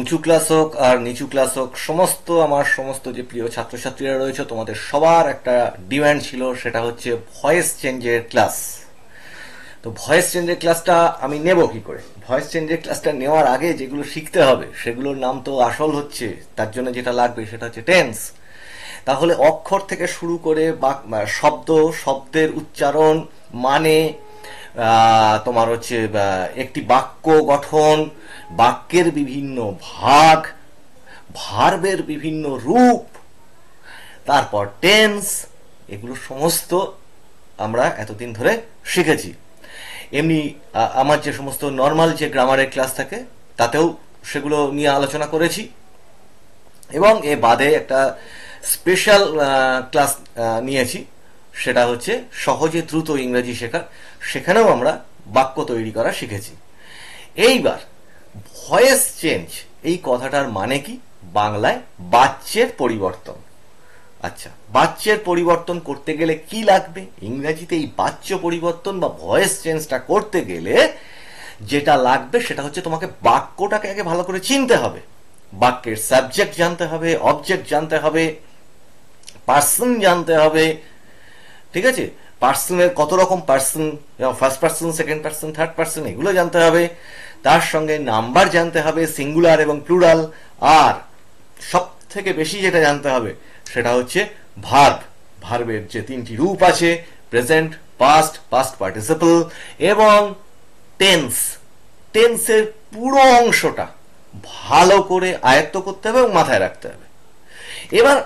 উঁচু ক্লাস হোক আর নিচু ক্লাস হোক সমস্ত আমার সমস্ত যে প্রিয় ছাত্রছাত্রীরা রয়েছে তোমাদের সবার একটা ডিম্যান্ড ছিল সেটা হচ্ছে ভয়েস চেঞ্জের ক্লাস তো ভয়েস চেঞ্জের ক্লাসটা আমি নেব কি করে ভয়েস চেঞ্জের ক্লাসটা নেওয়ার আগে যেগুলো শিখতে হবে সেগুলোর নাম তো আসল হচ্ছে তার জন্য যেটা লাগবে সেটা হচ্ছে টেন্স তাহলে অক্ষর থেকে শুরু করে শব্দ শব্দের উচ্চারণ মানে তোমার হচ্ছে একটি বাক্য গঠন বাক্যের বিভিন্ন ভাগ ভার্বের বিভিন্ন রূপ তারপর টেন্স এগুলো সমস্ত আমরা এতদিন ধরে শিখেছি এমনি আমার যে সমস্ত নর্মাল যে গ্রামারের ক্লাস থাকে তাতেও সেগুলো নিয়ে আলোচনা করেছি এবং এ বাদে একটা স্পেশাল ক্লাস নিয়েছি সেটা হচ্ছে সহজে দ্রুত ইংরেজি শেখার সেখানেও আমরা বাক্য তৈরি করা শিখেছি এইবার ভয়েস চেঞ্জ এই কথাটার মানে কি বাংলায় বাচ্চের পরিবর্তন আচ্ছা বাচ্চের পরিবর্তন করতে গেলে কি লাগবে ইংরাজিতে এই বাচ্চ পরিবর্তন বা ভয়েস চেঞ্জটা করতে গেলে যেটা লাগবে সেটা হচ্ছে তোমাকে বাক্যটাকে আগে ভালো করে চিনতে হবে বাক্যের সাবজেক্ট জানতে হবে অবজেক্ট জানতে হবে পার্সন জানতে হবে ঠিক আছে পার্সনের কত রকম person first person second person third person এগুলো জানতে হবে তার সঙ্গে নাম্বার জানতে হবে সিঙ্গুলার এবং প্লুরাল আর সব থেকে বেশি যেটা জানতে হবে সেটা হচ্ছে ভার্ব ভার্বের যে তিনটি রূপ আছে প্রেজেন্ট পাস্ট পাস্ট পার্টিসিপল এবং টেন্স টেন্সের পুরো অংশটা ভালো করে আয়ত্ত করতে হবে এবং মাথায় রাখতে হবে এবার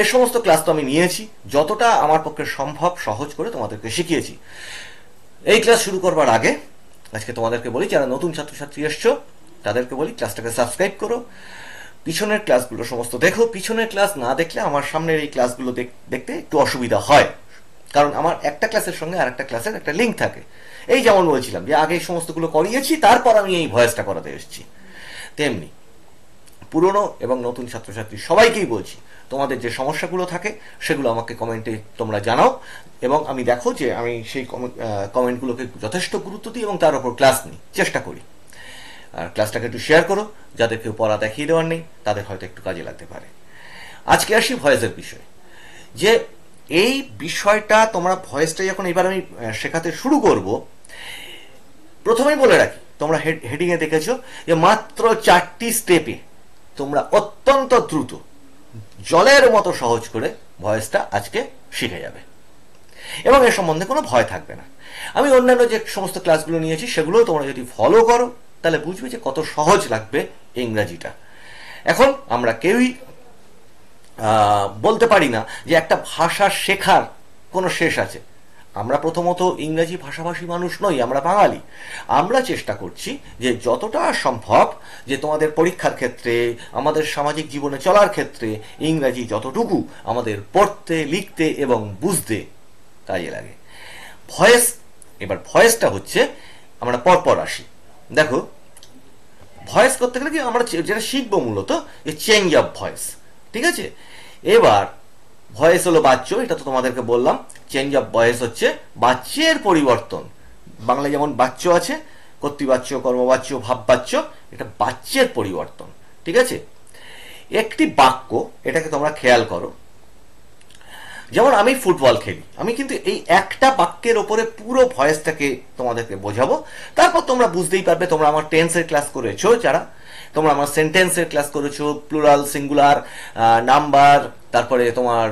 এ সমস্ত ক্লাস তো আমি নিয়েছি যতটা আমার পক্ষে সম্ভব সহজ করে তোমাদেরকে শিখিয়েছি এই ক্লাস শুরু করবার আগে আজকে তোমাদেরকে বলি যারা নতুন ছাত্রছাত্রী এসছো তাদেরকে বলি ক্লাসটাকে সাবস্ক্রাইব করো পিছনের ক্লাসগুলো সমস্ত দেখো পিছনের ক্লাস না দেখলে আমার সামনের এই ক্লাসগুলো দেখতে একটু অসুবিধা হয় কারণ আমার একটা ক্লাসের সঙ্গে আর একটা ক্লাসের একটা লিঙ্ক থাকে এই যেমন বলছিলাম যে আগে এই সমস্তগুলো করিয়েছি তারপর আমি এই ভয়েসটা করাতে এসেছি তেমনি পুরনো এবং নতুন ছাত্রছাত্রী সবাইকেই বলছি তোমাদের যে সমস্যাগুলো থাকে সেগুলো আমাকে কমেন্টে তোমরা জানাও এবং আমি দেখো যে আমি সেই কমেন্টগুলোকে যথেষ্ট গুরুত্ব দিই এবং তার উপর ক্লাস নিই চেষ্টা করি আর ক্লাসটাকে একটু শেয়ার করো যাদের কেউ পড়া দেখিয়ে দেওয়ার নেই তাদের হয়তো একটু কাজে লাগতে পারে আজকে আসি ভয়েসের বিষয় যে এই বিষয়টা তোমরা ভয়েসটা যখন এবার আমি শেখাতে শুরু করব প্রথমেই বলে রাখি তোমরা হেডিংয়ে দেখেছো যে মাত্র চারটি স্টেপে তোমরা অত্যন্ত দ্রুত জলের মতো সহজ করে ভয়েসটা আজকে শিখে যাবে এবং এ সম্বন্ধে কোনো ভয় থাকবে না আমি অন্যান্য যে সমস্ত ক্লাসগুলো নিয়েছি সেগুলোও তোমরা যদি ফলো করো তাহলে বুঝবে যে কত সহজ লাগবে ইংরাজিটা এখন আমরা কেউই বলতে পারি না যে একটা ভাষা শেখার কোনো শেষ আছে আমরা প্রথমত ইংরাজি ভাষাভাষী মানুষ নই আমরা বাঙালি আমরা চেষ্টা করছি যে যতটা সম্ভব যে তোমাদের পরীক্ষার ক্ষেত্রে আমাদের সামাজিক জীবনে চলার ক্ষেত্রে ইংরাজি যতটুকু আমাদের পড়তে লিখতে এবং বুঝতে কাজে লাগে ভয়েস এবার ভয়েসটা হচ্ছে আমরা পরপর আসি দেখো ভয়েস করতে গেলে কি আমরা যেটা শিখবো মূলত যে চেঞ্জ অফ ভয়েস ঠিক আছে এবার ভয়েস হলো বাচ্চ এটা তো তোমাদেরকে বললাম চেঞ্জ অফ ভয়েস হচ্ছে বাচ্চের পরিবর্তন বাংলায় যেমন বাচ্চ আছে কর্তৃবাচ্য কর্মবাচ্য ভাববাচ্য এটা বাচ্চের পরিবর্তন ঠিক আছে একটি বাক্য এটাকে তোমরা খেয়াল করো যেমন আমি ফুটবল খেলি আমি কিন্তু এই একটা বাক্যের ওপরে পুরো ভয়েসটাকে তোমাদেরকে বোঝাবো তারপর তোমরা বুঝতেই পারবে তোমরা আমার টেন্সের ক্লাস করেছো যারা তোমরা আমার সেন্টেন্সের ক্লাস করেছো প্লুরাল সিঙ্গুলার নাম্বার তারপরে তোমার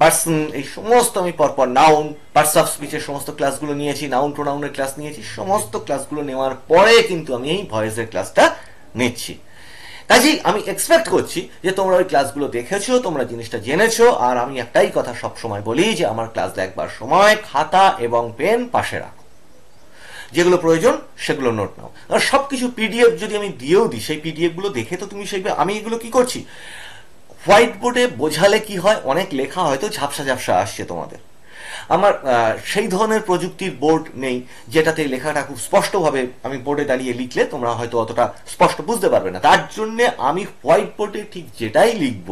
পার্সন এই সমস্ত আমি পরপর নাউন পার্স অফ স্পিচের সমস্ত ক্লাসগুলো নিয়েছি নাউন প্রোনাউনের ক্লাস নিয়েছি সমস্ত ক্লাসগুলো নেওয়ার পরে কিন্তু আমি এই ভয়েসের ক্লাসটা নিচ্ছি কাজেই আমি এক্সপেক্ট করছি যে তোমরা ওই ক্লাসগুলো দেখেছো তোমরা জিনিসটা জেনেছো আর আমি একটাই কথা সবসময় বলি যে আমার ক্লাস দেখবার সময় খাতা এবং পেন পাশে রাখো যেগুলো প্রয়োজন সেগুলো নোট নাও আর সব কিছু পিডিএফ যদি আমি দিয়েও দিই সেই পিডিএফগুলো দেখে তো তুমি শিখবে আমি এগুলো কি করছি হোয়াইট বোর্ডে বোঝালে কি হয় অনেক লেখা হয়তো ঝাপসা ঝাপসা আসছে তোমাদের আমার সেই ধরনের প্রযুক্তির বোর্ড নেই যেটাতে লেখাটা খুব স্পষ্টভাবে আমি বোর্ডে দাঁড়িয়ে লিখলে তোমরা হয়তো অতটা স্পষ্ট বুঝতে পারবে না তার জন্যে আমি হোয়াইট বোর্ডে ঠিক যেটাই লিখব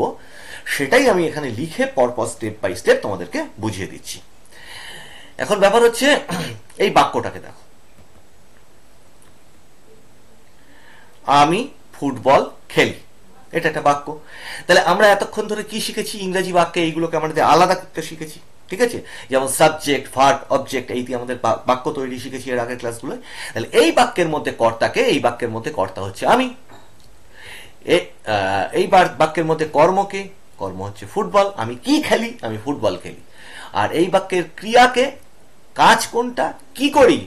সেটাই আমি এখানে লিখে পরপর স্টেপ বাই স্টেপ তোমাদেরকে বুঝিয়ে দিচ্ছি এখন ব্যাপার হচ্ছে এই বাক্যটাকে দেখো আমি ফুটবল খেলি এটা একটা বাক্য তাহলে আমরা এতক্ষণ ধরে কি শিখেছি ইংরেজি বাক্যে এইগুলোকে আমাদের আলাদা করতে শিখেছি ঠিক আছে যেমন সাবজেক্ট ফার্ট অবজেক্ট এই দিয়ে আমাদের বাক্য তৈরি শিখেছি এর আগের ক্লাসগুলো তাহলে এই বাক্যের মধ্যে কর্তাকে এই বাক্যের মধ্যে কর্তা হচ্ছে আমি এই বাক্যের মধ্যে কর্মকে কর্ম হচ্ছে ফুটবল আমি কি খেলি আমি ফুটবল খেলি আর এই বাক্যের ক্রিয়াকে কাজ কোনটা কি করি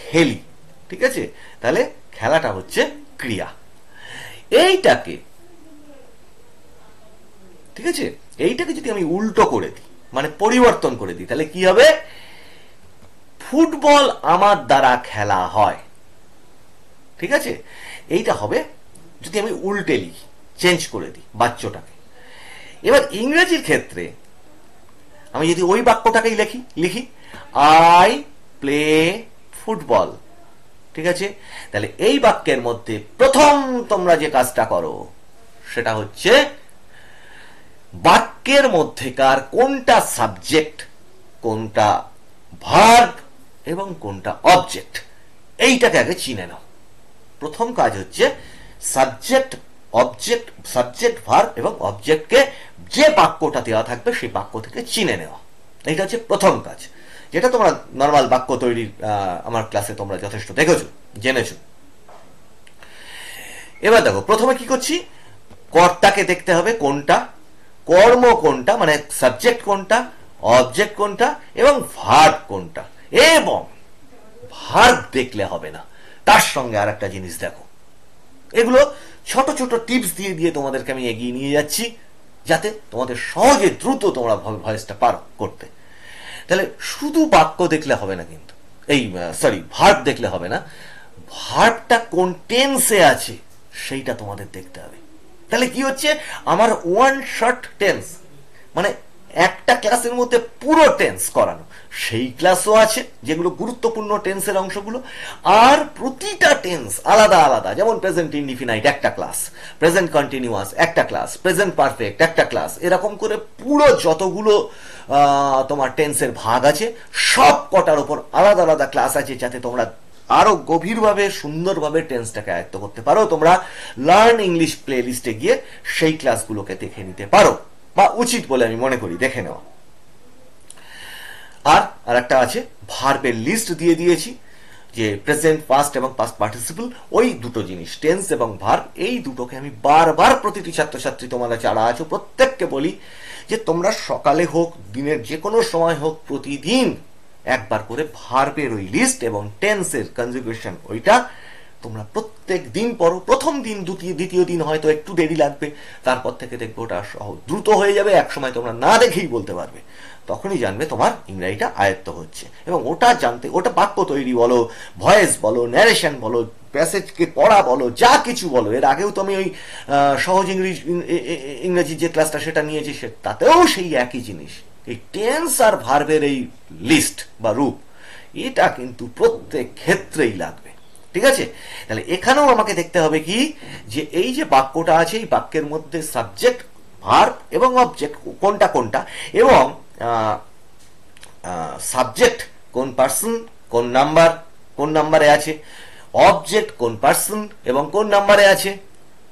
খেলি ঠিক আছে তাহলে খেলাটা হচ্ছে ক্রিয়া এইটাকে ঠিক আছে এইটাকে যদি আমি উল্টো করে দিই মানে পরিবর্তন করে দিই তাহলে কি হবে ফুটবল আমার দ্বারা খেলা হয় ঠিক আছে এইটা হবে যদি আমি উল্টে লিখি চেঞ্জ করে দিই বাচ্চটাকে এবার ইংরেজির ক্ষেত্রে আমি যদি ওই বাক্যটাকেই লিখি লিখি আই প্লে ফুটবল ঠিক আছে তাহলে এই বাক্যের মধ্যে প্রথম তোমরা যে কাজটা করো সেটা হচ্ছে বাক্যের মধ্যেকার কোনটা সাবজেক্ট কোনটা ভার্ব এবং কোনটা অবজেক্ট এইটাকে আগে চিনে নাও প্রথম কাজ হচ্ছে সাবজেক্ট অবজেক্ট সাবজেক্ট ভার্ব এবং অবজেক্টকে যে বাক্যটা দেওয়া থাকবে সেই বাক্য থেকে চিনে নেওয়া এটা হচ্ছে প্রথম কাজ যেটা তোমরা নর্মাল বাক্য তৈরির আমার ক্লাসে তোমরা যথেষ্ট দেখেছো জেনেছো এবার দেখো প্রথমে কি করছি কর্তাকে দেখতে হবে কোনটা কর্ম কোনটা মানে সাবজেক্ট কোনটা অবজেক্ট কোনটা এবং ভার্ব কোনটা এবং ভার্ব দেখলে হবে না তার সঙ্গে আর একটা জিনিস দেখো এগুলো ছোট ছোট টিপস দিয়ে দিয়ে তোমাদেরকে আমি এগিয়ে নিয়ে যাচ্ছি যাতে তোমাদের সহজে দ্রুত তোমরা ভয়েসটা পার করতে তাহলে শুধু বাক্য দেখলে হবে না কিন্তু এই সরি ভার্ব দেখলে হবে না ভার্বটা কোন টেন্সে আছে সেইটা তোমাদের দেখতে হবে তাহলে কি হচ্ছে আমার ওয়ান শর্ট টেন্স মানে একটা ক্লাসের মধ্যে পুরো টেন্স করানো সেই ক্লাসও আছে যেগুলো গুরুত্বপূর্ণ টেন্সের অংশগুলো আর প্রতিটা টেন্স আলাদা আলাদা যেমন প্রেজেন্ট ইনডিফিনাইট একটা ক্লাস প্রেজেন্ট কন্টিনিউয়াস একটা ক্লাস প্রেজেন্ট পারফেক্ট একটা ক্লাস এরকম করে পুরো যতগুলো তোমার টেন্সের ভাগ আছে সব কটার ওপর আলাদা আলাদা ক্লাস আছে যাতে তোমরা আরো গভীরভাবে সুন্দরভাবে টেন্সটাকে আয়ত্ত করতে পারো তোমরা লার্ন ইংলিশ প্লে লিস্টে গিয়ে সেই ক্লাসগুলোকে দেখে নিতে পারো বা উচিত বলে আমি মনে করি দেখে নেওয়া আর আর একটা আছে ভার্বের লিস্ট দিয়ে দিয়েছি যে প্রেজেন্ট পাস্ট এবং পাস্ট পার্টিসিপল ওই দুটো জিনিস টেন্স এবং ভার্ব এই দুটোকে আমি বারবার প্রতিটি ছাত্রছাত্রী তোমরা যারা আছো প্রত্যেককে বলি যে তোমরা সকালে হোক দিনের যে কোনো সময় হোক প্রতিদিন একবার করে ভার্বের ওই লিস্ট এবং টেন্সের কনজুগেশন ওইটা তোমরা প্রত্যেক দিন পড়ো প্রথম দিন দ্বিতীয় দ্বিতীয় দিন হয়তো একটু দেরি লাগবে তারপর থেকে দেখবে ওটা সহ দ্রুত হয়ে যাবে একসময় তোমরা না দেখেই বলতে পারবে তখনই জানবে তোমার ইংরাজিটা আয়ত্ত হচ্ছে এবং ওটা জানতে ওটা বাক্য তৈরি বলো ভয়েস বলো ন্যারেশন বলো প্যাসেজকে পড়া বলো যা কিছু বলো এর আগেও তো আমি ওই সহজ ইংরেজি ইংরেজির যে ক্লাসটা সেটা নিয়েছি সে তাতেও সেই একই জিনিস এই টেন্স আর ভার্বের এই লিস্ট বা রূপ এটা কিন্তু প্রত্যেক ক্ষেত্রেই লাগবে ঠিক আছে তাহলে এখানেও আমাকে দেখতে হবে কি যে এই যে বাক্যটা আছে এই বাক্যের মধ্যে সাবজেক্ট ভার্ব এবং অবজেক্ট কোনটা কোনটা এবং সাবজেক্ট কোন পার্সন কোন নাম্বার কোন নাম্বারে আছে অবজেক্ট কোন পার্সন এবং কোন নাম্বারে আছে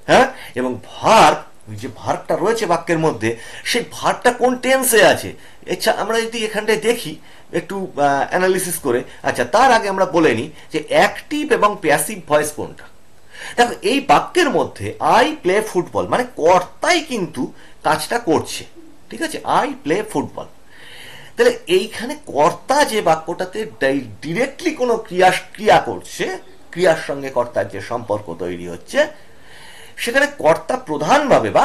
হ্যাঁ এবং ভার্ব যে ভারটা রয়েছে বাক্যের মধ্যে সেই ভারটা কোন টেন্সে আছে আচ্ছা আমরা যদি এখানটায় দেখি একটু অ্যানালিসিস করে আচ্ছা তার আগে আমরা বলে নিই যে অ্যাক্টিভ এবং প্যাসিভ ভয়েস কোনটা দেখো এই বাক্যের মধ্যে আই প্লে ফুটবল মানে কর্তাই কিন্তু কাজটা করছে ঠিক আছে আই প্লে ফুটবল তাহলে এইখানে কর্তা যে বাক্যটাতে ডিরেক্টলি কোনো ক্রিয়া ক্রিয়া করছে ক্রিয়ার সঙ্গে কর্তার যে সম্পর্ক তৈরি হচ্ছে সেখানে কর্তা প্রধানভাবে বা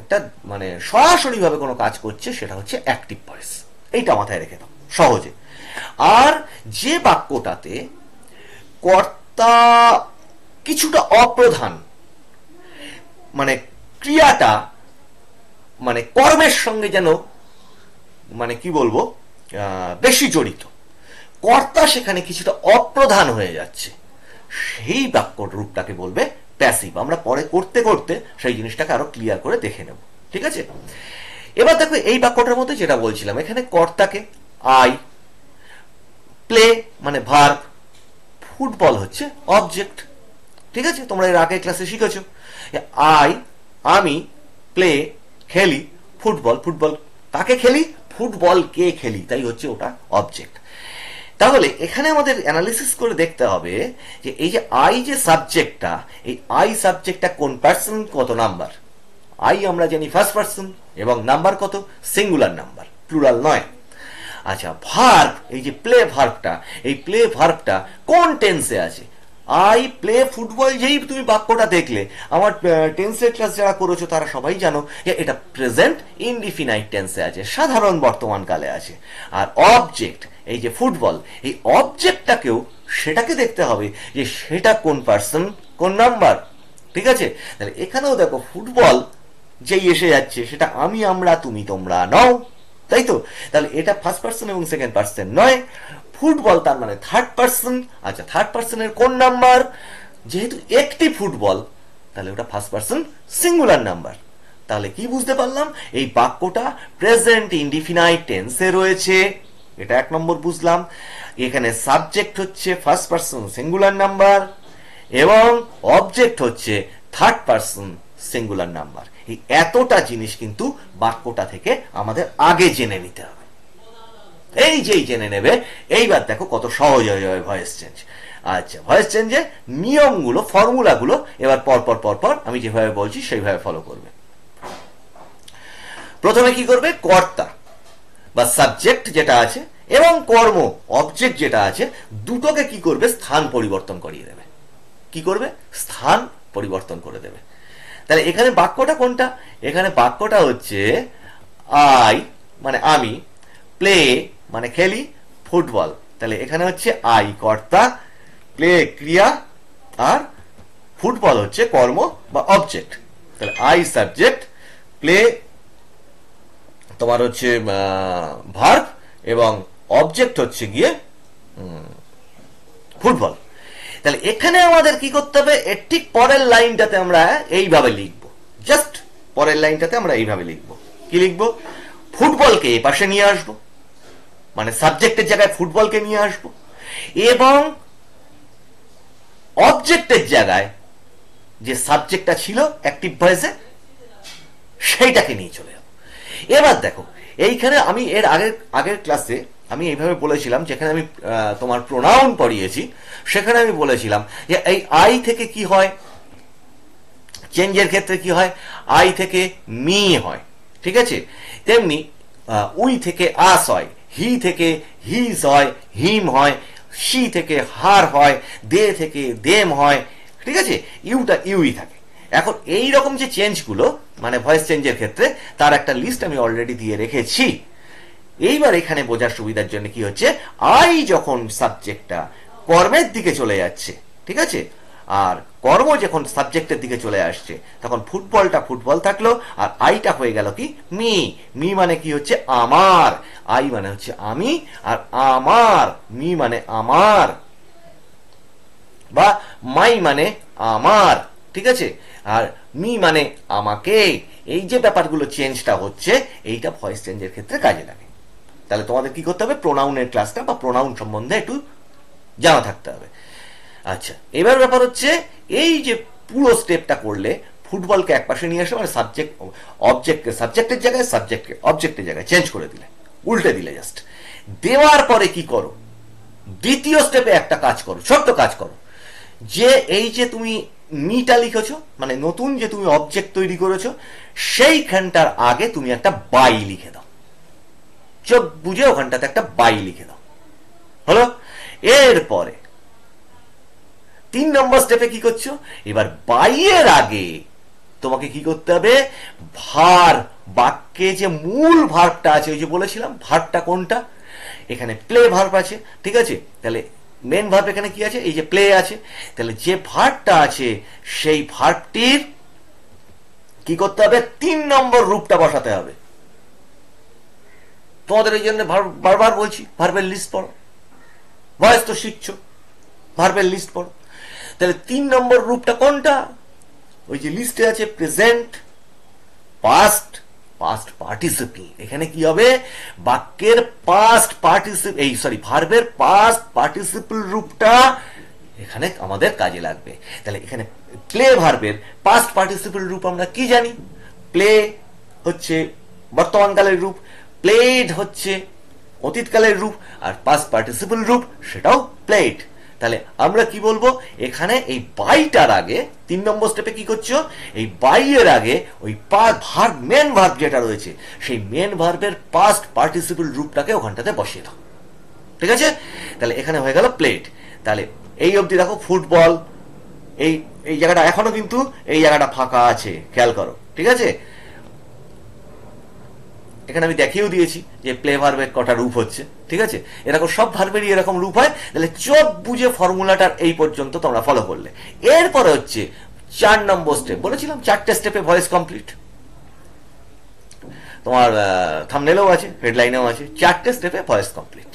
একটা মানে সরাসরিভাবে কোনো কাজ করছে সেটা হচ্ছে অ্যাক্টিভ ভয়েস এইটা মাথায় রেখে দাও সহজে আর যে বাক্যটাতে কর্তা কিছুটা অপ্রধান মানে ক্রিয়াটা মানে কর্মের সঙ্গে যেন মানে কি বলবো বেশি জড়িত কর্তা সেখানে কিছুটা অপ্রধান হয়ে যাচ্ছে সেই বাক্য রূপটাকে বলবে প্যাসিভ আমরা পরে করতে করতে সেই জিনিসটাকে আরো ক্লিয়ার করে দেখে নেব ঠিক আছে এবার দেখো এই বাক্যটার মধ্যে যেটা বলছিলাম এখানে কর্তাকে আই প্লে মানে ভার্ব ফুটবল হচ্ছে অবজেক্ট ঠিক আছে তোমরা এর আগে ক্লাসে শিখেছ আই আমি প্লে খেলি ফুটবল ফুটবল কাকে খেলি ফুটবল কে খেলি তাই হচ্ছে ওটা অবজেক্ট তাহলে এখানে আমাদের অ্যানালিসিস করে দেখতে হবে যে এই যে আই যে সাবজেক্টটা এই আই সাবজেক্টটা কোন পার্সন কত নাম্বার আই আমরা জানি ফার্স্ট পার্সন এবং নাম্বার কত সিঙ্গুলার নাম্বার প্লুরাল নয় আচ্ছা ভার্ভ এই যে প্লে ভার্ভটা এই প্লে ভার্ভটা কোন টেন্সে আছে আই প্লে ফুটবল যেই তুমি বাক্যটা দেখলে আমার টেন্সের ক্লাস যারা করেছো তারা সবাই জানো যে এটা প্রেজেন্ট ইনডিফিনাইট টেন্সে আছে সাধারণ বর্তমানকালে আছে আর অবজেক্ট এই যে ফুটবল এই অবজেক্টটাকেও সেটাকে দেখতে হবে যে সেটা কোন পার্সন কোন নাম্বার ঠিক আছে তাহলে এখানেও দেখো ফুটবল যেই এসে যাচ্ছে সেটা আমি আমরা তুমি তোমরা নও তাই তো তাহলে এটা ফার্স্ট পার্সন এবং সেকেন্ড পার্সন নয় ফুটবল তার মানে থার্ড পার্সন আচ্ছা থার্ড পার্সনের কোন নাম্বার যেহেতু একটি ফুটবল তাহলে ওটা ফার্স্ট পার্সন সিঙ্গুলার নাম্বার তাহলে কি বুঝতে পারলাম এই বাক্যটা প্রেজেন্ট ইন্ডিফিনাইট টেন্সে রয়েছে এটা এক নম্বর বুঝলাম এখানে সাবজেক্ট হচ্ছে ফার্স্ট পার্সন সিঙ্গুলার নাম্বার এবং অবজেক্ট হচ্ছে থার্ড পার্সন সিঙ্গুলার নাম্বার এই এতটা জিনিস কিন্তু বাক্যটা থেকে আমাদের আগে জেনে নিতে হবে এই যেই জেনে নেবে এইবার দেখো কত সহজ হয়ে যাবে ভয়েস চেঞ্জ আচ্ছা ভয়েস চেঞ্জে নিয়মগুলো ফর্মুলাগুলো এবার পরপর পরপর আমি যেভাবে বলছি সেইভাবে ফলো করবে প্রথমে কি করবে কর্তা বা সাবজেক্ট যেটা আছে এবং কর্ম অবজেক্ট যেটা আছে দুটোকে কি করবে স্থান পরিবর্তন করিয়ে দেবে কি করবে স্থান পরিবর্তন করে দেবে তাহলে এখানে বাক্যটা কোনটা এখানে বাক্যটা হচ্ছে আই মানে আমি প্লে মানে খেলি ফুটবল তাহলে এখানে হচ্ছে আই কর্তা প্লে ক্রিয়া আর ফুটবল হচ্ছে কর্ম বা অবজেক্ট তাহলে আই সাবজেক্ট প্লে তোমার হচ্ছে ভার্ভ এবং অবজেক্ট হচ্ছে গিয়ে ফুটবল তাহলে এখানে আমাদের কি করতে হবে এর ঠিক পরের লাইনটাতে আমরা এইভাবে লিখব জাস্ট পরের লাইনটাতে আমরা এইভাবে লিখব কি লিখব ফুটবলকে এ পাশে নিয়ে আসব মানে সাবজেক্টের জায়গায় ফুটবলকে নিয়ে আসব এবং অবজেক্টের জায়গায় যে সাবজেক্টটা ছিল অ্যাক্টিভ ভয়েসে সেইটাকে নিয়ে চলে এবার দেখো এইখানে আমি এর আগের আগের ক্লাসে আমি এইভাবে বলেছিলাম যেখানে আমি তোমার প্রোনাউন পড়িয়েছি সেখানে আমি বলেছিলাম যে এই আই থেকে কি হয় চেঞ্জের ক্ষেত্রে কি হয় আই থেকে মি হয় ঠিক আছে তেমনি উই থেকে আস হয় হি থেকে হিজ হয় হিম হয় সি থেকে হার হয় দে থেকে দেম হয় ঠিক আছে ইউটা ইউই থাকে এখন এই রকম যে চেঞ্জগুলো মানে ভয়েস চেঞ্জের ক্ষেত্রে তার একটা লিস্ট আমি অলরেডি দিয়ে রেখেছি এইবার এখানে বোঝার সুবিধার জন্য কি হচ্ছে আই যখন সাবজেক্টটা কর্মের দিকে চলে যাচ্ছে ঠিক আছে আর কর্ম যখন সাবজেক্টের দিকে চলে আসছে তখন ফুটবলটা ফুটবল থাকলো আর আইটা হয়ে গেল কি মি মি মানে কি হচ্ছে আমার আই মানে হচ্ছে আমি আর আমার মি মানে আমার বা মাই মানে আমার ঠিক আছে আর মি মানে আমাকে এই যে ব্যাপারগুলো চেঞ্জটা হচ্ছে এইটা ভয়েস চেঞ্জের ক্ষেত্রে কাজে লাগে তাহলে তোমাদের কি করতে হবে প্রোনাউনের ক্লাসটা বা প্রোনাউন সম্বন্ধে একটু জানা থাকতে হবে আচ্ছা এবার ব্যাপার হচ্ছে এই যে পুরো স্টেপটা করলে ফুটবলকে এক পাশে নিয়ে আসে মানে সাবজেক্ট অবজেক্টকে সাবজেক্টের জায়গায় সাবজেক্টকে অবজেক্টের জায়গায় চেঞ্জ করে দিলে উল্টে দিলে জাস্ট দেওয়ার পরে কি করো দ্বিতীয় স্টেপে একটা কাজ করো ছোট্ট কাজ করো যে এই যে তুমি নিটা লিখেছো মানে নতুন যে তুমি অবজেক্ট তৈরি করেছো সেইখানটার আগে তুমি একটা বাই লিখে দাও চোখ বুঝে ওখানটাতে একটা বাই লিখে দাও হলো এরপরে তিন নম্বর স্টেপে কি করছো এবার বাইয়ের আগে তোমাকে কি করতে হবে ভার বাক্যে যে মূল ভারটা আছে ওই যে বলেছিলাম ভারটা কোনটা এখানে প্লে ভার্ব আছে ঠিক আছে তাহলে মেন ভার্ব এখানে কি আছে এই যে প্লে আছে তাহলে যে ভার্বটা আছে সেই ভার্বটির কি করতে হবে তিন নম্বর রূপটা বসাতে হবে তোমাদের এই জন্য বারবার বলছি ভার্বের লিস্ট পড়ো বয়স তো শিখছ ভার্বের লিস্ট পড়ো তাহলে তিন নম্বর রূপটা কোনটা ওই যে লিস্টে আছে প্রেজেন্ট পাস্ট পাস্ট পার্টিসিপি এখানে কি হবে বাক্যের পাস্ট পার্টিসিপ এই সরি ভার্বের পাস্ট পার্টিসিপল রূপটা এখানে আমাদের কাজে লাগবে তাহলে এখানে প্লে ভার্বের পাস্ট পার্টিসিপল রূপ আমরা কি জানি প্লে হচ্ছে বর্তমানকালের রূপ প্লেড হচ্ছে অতীতকালের রূপ আর পাস্ট পার্টিসিপল রূপ সেটাও প্লেড তাহলে আমরা কি বলবো এখানে এই বাইটার আগে তিন নম্বর স্টেপে কি করছো এই বাইয়ের আগে ওই ভার্ব মেন ভার্ব যেটা রয়েছে সেই মেন ভার্বের পাস্ট পার্টিসিপল রূপটাকে ওখানটাতে বসিয়ে দাও ঠিক আছে তাহলে এখানে হয়ে গেল প্লেট তাহলে এই অবধি দেখো ফুটবল এই এই জায়গাটা এখনো কিন্তু এই জায়গাটা ফাঁকা আছে খেয়াল করো ঠিক আছে এখানে আমি দেখিয়েও দিয়েছি যে প্লে ভার্বের কটা রূপ হচ্ছে ঠিক আছে এরকম সব ভার্বেরই এরকম রূপ হয় তাহলে চোখ বুঝে ফর্মুলাটার এই পর্যন্ত তোমরা ফলো করলে এরপরে হচ্ছে চার নম্বর স্টেপ বলেছিলাম চারটে স্টেপে ভয়েস কমপ্লিট তোমার থামনেলেও আছে হেডলাইনেও আছে চারটে স্টেপে ভয়েস কমপ্লিট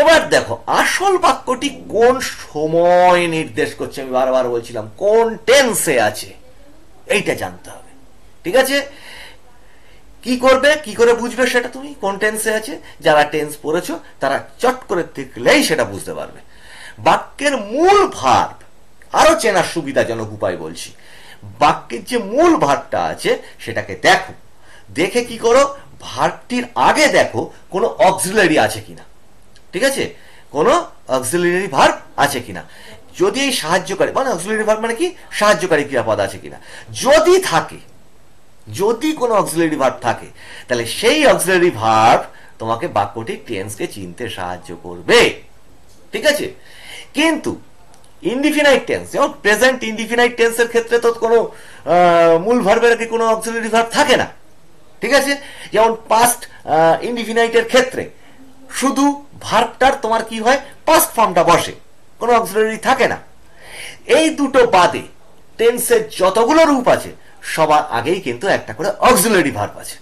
এবার দেখো আসল বাক্যটি কোন সময় নির্দেশ করছে আমি বারবার বলছিলাম কোন টেন্সে আছে এইটা জানতে হবে ঠিক আছে কি করবে কি করে বুঝবে সেটা তুমি কোন টেন্সে আছে যারা টেন্স পড়েছ তারা চট করে দেখলেই সেটা বুঝতে পারবে বাক্যের মূল ভাব আরো চেনার সুবিধাজনক উপায় বলছি বাক্যের যে মূল ভাবটা আছে সেটাকে দেখো দেখে কি করো ভাবটির আগে দেখো কোনো অক্সিলারি আছে কিনা ঠিক আছে কোনো অক্সিলারি ভার্ব আছে কিনা যদি এই সাহায্যকারী মানে অক্সিলারি ভার্ব মানে কি সাহায্যকারী ক্রিয়াপদ আছে কিনা যদি থাকে যদি কোনো অক্সিলারি ভার্ব থাকে তাহলে সেই অক্সিলারি ভার্ব তোমাকে বাক্যটি টেন্সকে চিনতে সাহায্য করবে ঠিক আছে কিন্তু ইনডিফিনাইট টেন্স যেমন প্রেজেন্ট ইনডিফিনাইট টেন্সের ক্ষেত্রে তো কোনো মূল ভার্বের আগে কোনো অক্সিলারি ভার্ব থাকে না ঠিক আছে যেমন পাস্ট ইনডিফিনাইটের ক্ষেত্রে শুধু ভার্বটার তোমার কি হয় পাস্ট ফর্মটা বসে কোনো অক্সিলারি থাকে না এই দুটো বাদে টেন্সের যতগুলো রূপ আছে সবার আগেই কিন্তু একটা করে অক্সিলারি ভার্ব আছে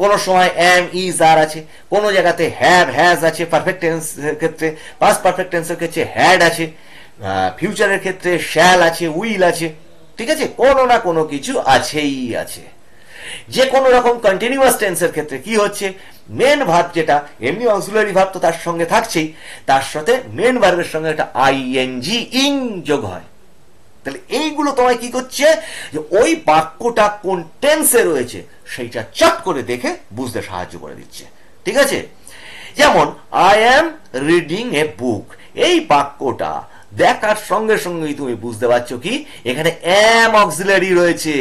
কোন সময় এম ইজ আর আছে কোন জায়গাতে হ্যাভ হ্যাজ আছে পারফেক্ট টেন্স ক্ষেত্রে পাস্ট পারফেক্ট টেন্সের ক্ষেত্রে হ্যাড আছে ফিউচারের ক্ষেত্রে শ্যাল আছে উইল আছে ঠিক আছে কোনো না কোনো কিছু আছেই আছে যে কোনো রকম কন্টিনিউয়াস টেন্সের ক্ষেত্রে কি হচ্ছে মেন ভাব যেটা এমনি অক্সিলারি ভাব তো তার সঙ্গে থাকছেই তার সাথে মেন ভার্বের সঙ্গে একটা আইএনজি ইং যোগ হয় তাহলে এইগুলো তোমায় কি করছে যে ওই বাক্যটা কোন টেন্সে রয়েছে সেইটা চট করে দেখে বুঝতে সাহায্য করে দিচ্ছে ঠিক আছে যেমন আই অ্যাম রিডিং এ বুক এই বাক্যটা দেখার সঙ্গে সঙ্গেই তুমি বুঝতে পারছো কি এখানে অ্যাম অক্সিলারি রয়েছে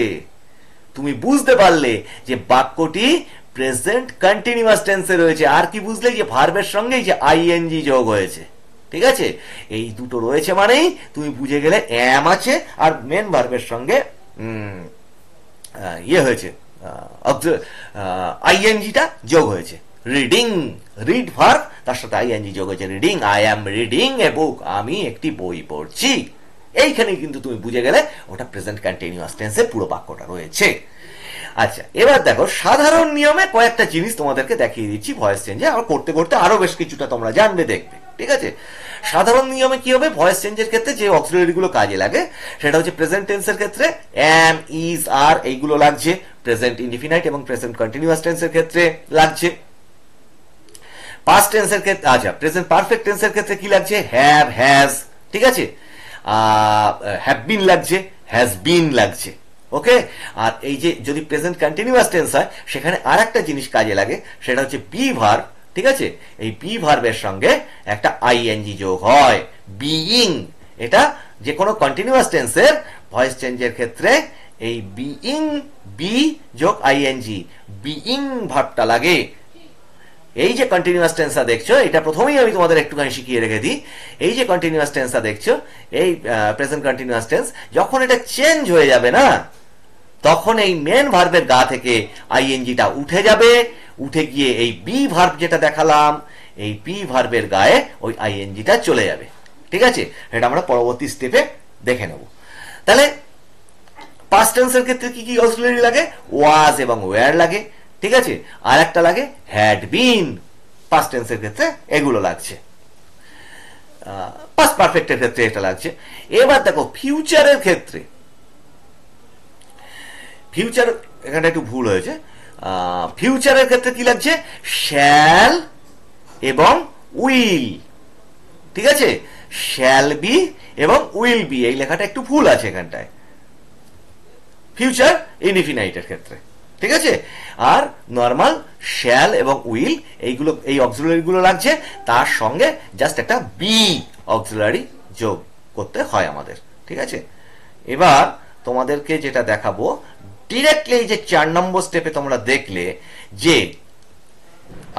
তুমি বুঝতে পারলে যে বাক্যটি প্রেজেন্ট কন্টিনিউয়াস টেন্সে রয়েছে আর কি বুঝলে যে ভার্বের সঙ্গেই যে আইএনজি যোগ হয়েছে ঠিক আছে এই দুটো রয়েছে মানেই তুমি বুঝে গেলে অ্যাম আছে আর মেন ভার্বের সঙ্গে ইয়ে হয়েছে আইএনজিটা যোগ হয়েছে রিডিং রিড ভার্ব তার সাথে আইএনজি যোগ হয়েছে reading I am reading a book আমি একটি বই পড়ছি এইখানে কিন্তু তুমি বুঝে গেলে ওটা প্রেজেন্ট কন্টিনিউয়াস টেন্সে পুরো বাক্যটা রয়েছে আচ্ছা এবার দেখো সাধারণ নিয়মে কয়েকটা জিনিস তোমাদেরকে দেখিয়ে দিচ্ছি ভয়েস চেঞ্জে আর করতে করতে আরো বেশ কিছুটা তোমরা জানবে দেখবে ঠিক আছে সাধারণ নিয়মে কি হবে ভয়েস চেঞ্জের ক্ষেত্রে যে অক্সিলারিগুলো কাজে লাগে সেটা হচ্ছে প্রেজেন্ট টেন্সের ক্ষেত্রে অ্যাম ইজ আর এইগুলো লাগছে প্রেজেন্ট ইনডিফিনাইট এবং প্রেজেন্ট কন্টিনিউয়াস টেন্সের ক্ষেত্রে লাগছে পাস্ট টেন্সের ক্ষেত্রে আচ্ছা প্রেজেন্ট পারফেক্ট টেন্সের ক্ষেত্রে কি লাগছে হ্যাভ হ্যাজ ঠিক আছে হ্যাভ বিন লাগছে হ্যাজ বিন লাগছে ওকে আর এই যে যদি প্রেজেন্ট কন্টিনিউয়াস টেন্স হয় সেখানে আর একটা জিনিস কাজে লাগে সেটা হচ্ছে বি ভার ঠিক আছে এই বি ভার্বের সঙ্গে একটা আইএনজি যোগ হয় বিইং এটা যে কোনো কন্টিনিউয়াস টেন্সের ভয়েস চেঞ্জের ক্ষেত্রে এই বিইং বি যোগ আইএনজি বিইং ভাবটা লাগে এই যে কন্টিনিউয়াস টেন্সটা দেখছো এটা প্রথমেই আমি তোমাদের একটুখানি শিখিয়ে রেখে দিই এই যে কন্টিনিউয়াস টেন্সটা দেখছো এই প্রেজেন্ট কন্টিনিউয়াস টেন্স যখন এটা চেঞ্জ হয়ে যাবে না তখন এই মেন ভার্ভের গা থেকে আইএনজিটা উঠে যাবে উঠে গিয়ে এই বি ভার্ভ যেটা দেখালাম এই বি ভার্ভের গায়ে ওই আইএনজিটা চলে যাবে ঠিক আছে এটা আমরা পরবর্তী স্টেপে দেখে নেব তাহলে পাস্ট টেন্সের ক্ষেত্রে কি কি অক্সিলারি লাগে ওয়াজ এবং ওয়ার লাগে ঠিক আছে আর একটা লাগে হ্যাড বিন পাস্ট টেন্সের ক্ষেত্রে এগুলো লাগছে পাস্ট পারফেক্টের ক্ষেত্রে এটা লাগছে এবার দেখো ফিউচারের ক্ষেত্রে ফিউচার এখানে একটু ভুল হয়েছে ফিউচারের ক্ষেত্রে কি লাগছে শ্যাল এবং উইল ঠিক আছে শ্যাল বি এবং উইল বি এই লেখাটা একটু ভুল আছে এখানটায় ফিউচার ইনফিনাইটের ক্ষেত্রে ঠিক আছে আর নর্মাল শ্যাল এবং উইল এইগুলো এই অক্সিলারিগুলো লাগছে তার সঙ্গে জাস্ট একটা বি অক্সিলারি যোগ করতে হয় আমাদের ঠিক আছে এবার তোমাদেরকে যেটা দেখাবো ডিরেক্টলি এই যে চার নম্বর স্টেপে তোমরা দেখলে যে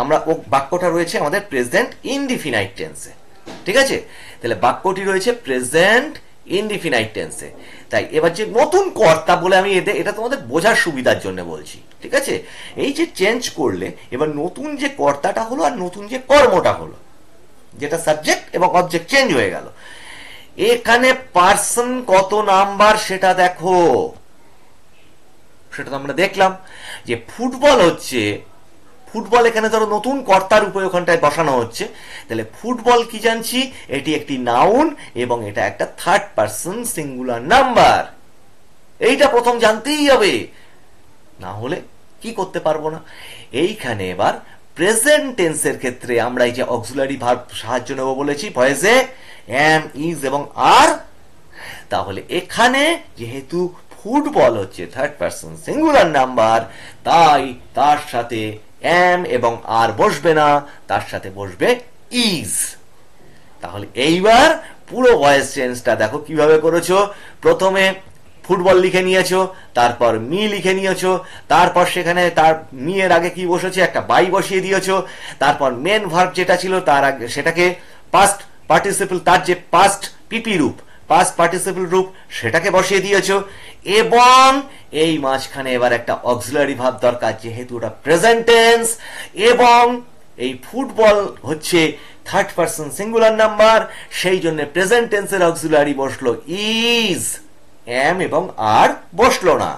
আমরা ও বাক্যটা রয়েছে আমাদের প্রেজেন্ট ইনডিফিনাইট টেন্সে ঠিক আছে তাহলে বাক্যটি রয়েছে প্রেজেন্ট ইনডিফিনাইট টেন্সে তাই এবার যে নতুন কর্তা বলে আমি এদের এটা তোমাদের বোঝার সুবিধার জন্য বলছি ঠিক আছে এই যে চেঞ্জ করলে এবার নতুন যে কর্তাটা হলো আর নতুন যে কর্মটা হলো যেটা সাবজেক্ট এবং অবজেক্ট চেঞ্জ হয়ে গেল এখানে পার্সন কত নাম্বার সেটা দেখো সেটা তো আমরা দেখলাম যে ফুটবল হচ্ছে ফুটবল এখানে ধরো নতুন কর্তার উপরে ওখানটায় বসানো হচ্ছে তাহলে ফুটবল কি জানছি এটি একটি নাউন এবং এটা একটা থার্ড পার্সন সিঙ্গুলার নাম্বার এইটা প্রথম জানতেই হবে না হলে কি করতে পারবো না এইখানে এবার প্রেজেন্ট টেন্সের ক্ষেত্রে আমরা এই যে অক্সুলারি ভার সাহায্য নেব বলেছি ভয়েসে অ্যাম ইজ এবং আর তাহলে এখানে যেহেতু ফুটবল হচ্ছে থার্ড পার্সন সিঙ্গুলার নাম্বার তাই তার সাথে এম এবং আর বসবে না তার সাথে বসবে ইজ তাহলে এইবার পুরো ভয়েস চেঞ্জটা দেখো কিভাবে করেছো প্রথমে ফুটবল লিখে নিয়েছো তারপর মি লিখে নিয়েছো তারপর সেখানে তার এর আগে কি বসেছে একটা বাই বসিয়ে দিয়েছো তারপর মেন ভার্ব যেটা ছিল তার আগে সেটাকে পাস্ট পার্টিসিপল তার যে পাস্ট পিপি রূপ পাস পার্টিসিপল রূপ সেটাকে বসিয়ে দিয়েছ এবং এই মাঝখানে এবার একটা অক্সিলারি ভাব দরকার যেহেতু ওটা প্রেজেন্টেন্স এবং এই ফুটবল হচ্ছে থার্ড পার্সন সিঙ্গুলার নাম্বার সেই জন্য প্রেজেন্টেন্সের অক্সিলারি বসলো ইজ এম এবং আর বসলো না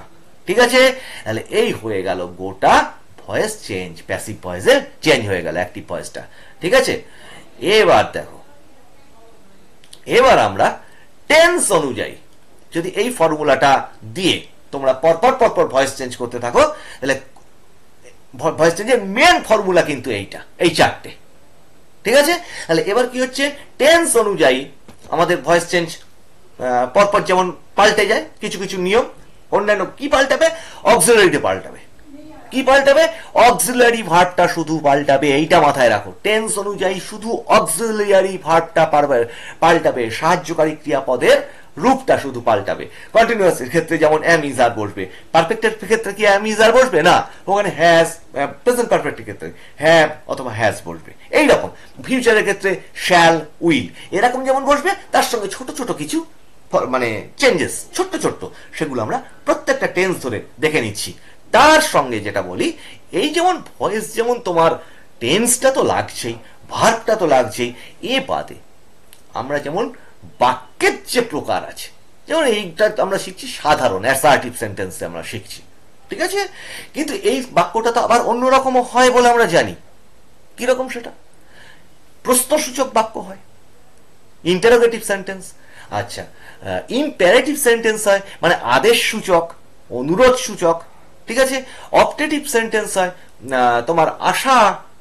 ঠিক আছে তাহলে এই হয়ে গেল গোটা ভয়েস চেঞ্জ প্যাসিভ ভয়েসে চেঞ্জ হয়ে গেল একটি ভয়েসটা ঠিক আছে এবার দেখো এবার আমরা টেন্স অনুযায়ী যদি এই ফর্মুলাটা দিয়ে তোমরা পরপর পরপর ভয়েস চেঞ্জ করতে থাকো তাহলে ভয়েস চেঞ্জের মেন ফর্মুলা কিন্তু এইটা এই চারটে ঠিক আছে তাহলে এবার কি হচ্ছে টেন্স অনুযায়ী আমাদের ভয়েস চেঞ্জ পরপর যেমন পাল্টে যায় কিছু কিছু নিয়ম অন্যান্য কি পাল্টাবে অক্সিলারিটি পাল্টাবে কি পাল্টাবে অক্সিলারি ভার্বটা শুধু পাল্টাবে এইটা মাথায় রাখো টেন্স অনুযায়ী শুধু অক্সিলারি ভার্বটা পারবে পাল্টাবে সাহায্যকারী ক্রিয়াপদের রূপটা শুধু পাল্টাবে কন্টিনিউয়াস এর ক্ষেত্রে যেমন অ্যাম ইজ আর বসবে পারফেক্টের ক্ষেত্রে কি অ্যাম ইজ আর বসবে না ওখানে হ্যাজ প্রেজেন্ট পারফেক্টের ক্ষেত্রে হ্যাভ অথবা হ্যাজ বসবে এই রকম ফিউচারের ক্ষেত্রে শ্যাল উইল এরকম যেমন বসবে তার সঙ্গে ছোট ছোট কিছু মানে চেঞ্জেস ছোট্ট ছোট্ট সেগুলো আমরা প্রত্যেকটা টেন্স ধরে দেখে নিচ্ছি তার সঙ্গে যেটা বলি এই যেমন ভয়েস যেমন তোমার টেন্সটা তো লাগছেই ভার্বটা তো লাগছেই এ বাদে আমরা যেমন বাক্যের যে প্রকার আছে যেমন এইটা আমরা শিখছি সাধারণ অ্যাসার্টিভ সেন্টেন্সে আমরা শিখছি ঠিক আছে কিন্তু এই বাক্যটা তো আবার অন্যরকম হয় বলে আমরা জানি কিরকম সেটা প্রশ্নসূচক বাক্য হয় ইন্টারোগেটিভ সেন্টেন্স আচ্ছা ইম্প্যারেটিভ সেন্টেন্স হয় মানে আদেশ সূচক অনুরোধ সূচক ঠিক আছে অপটেটিভ সেন্টেন্স হয় তোমার আশা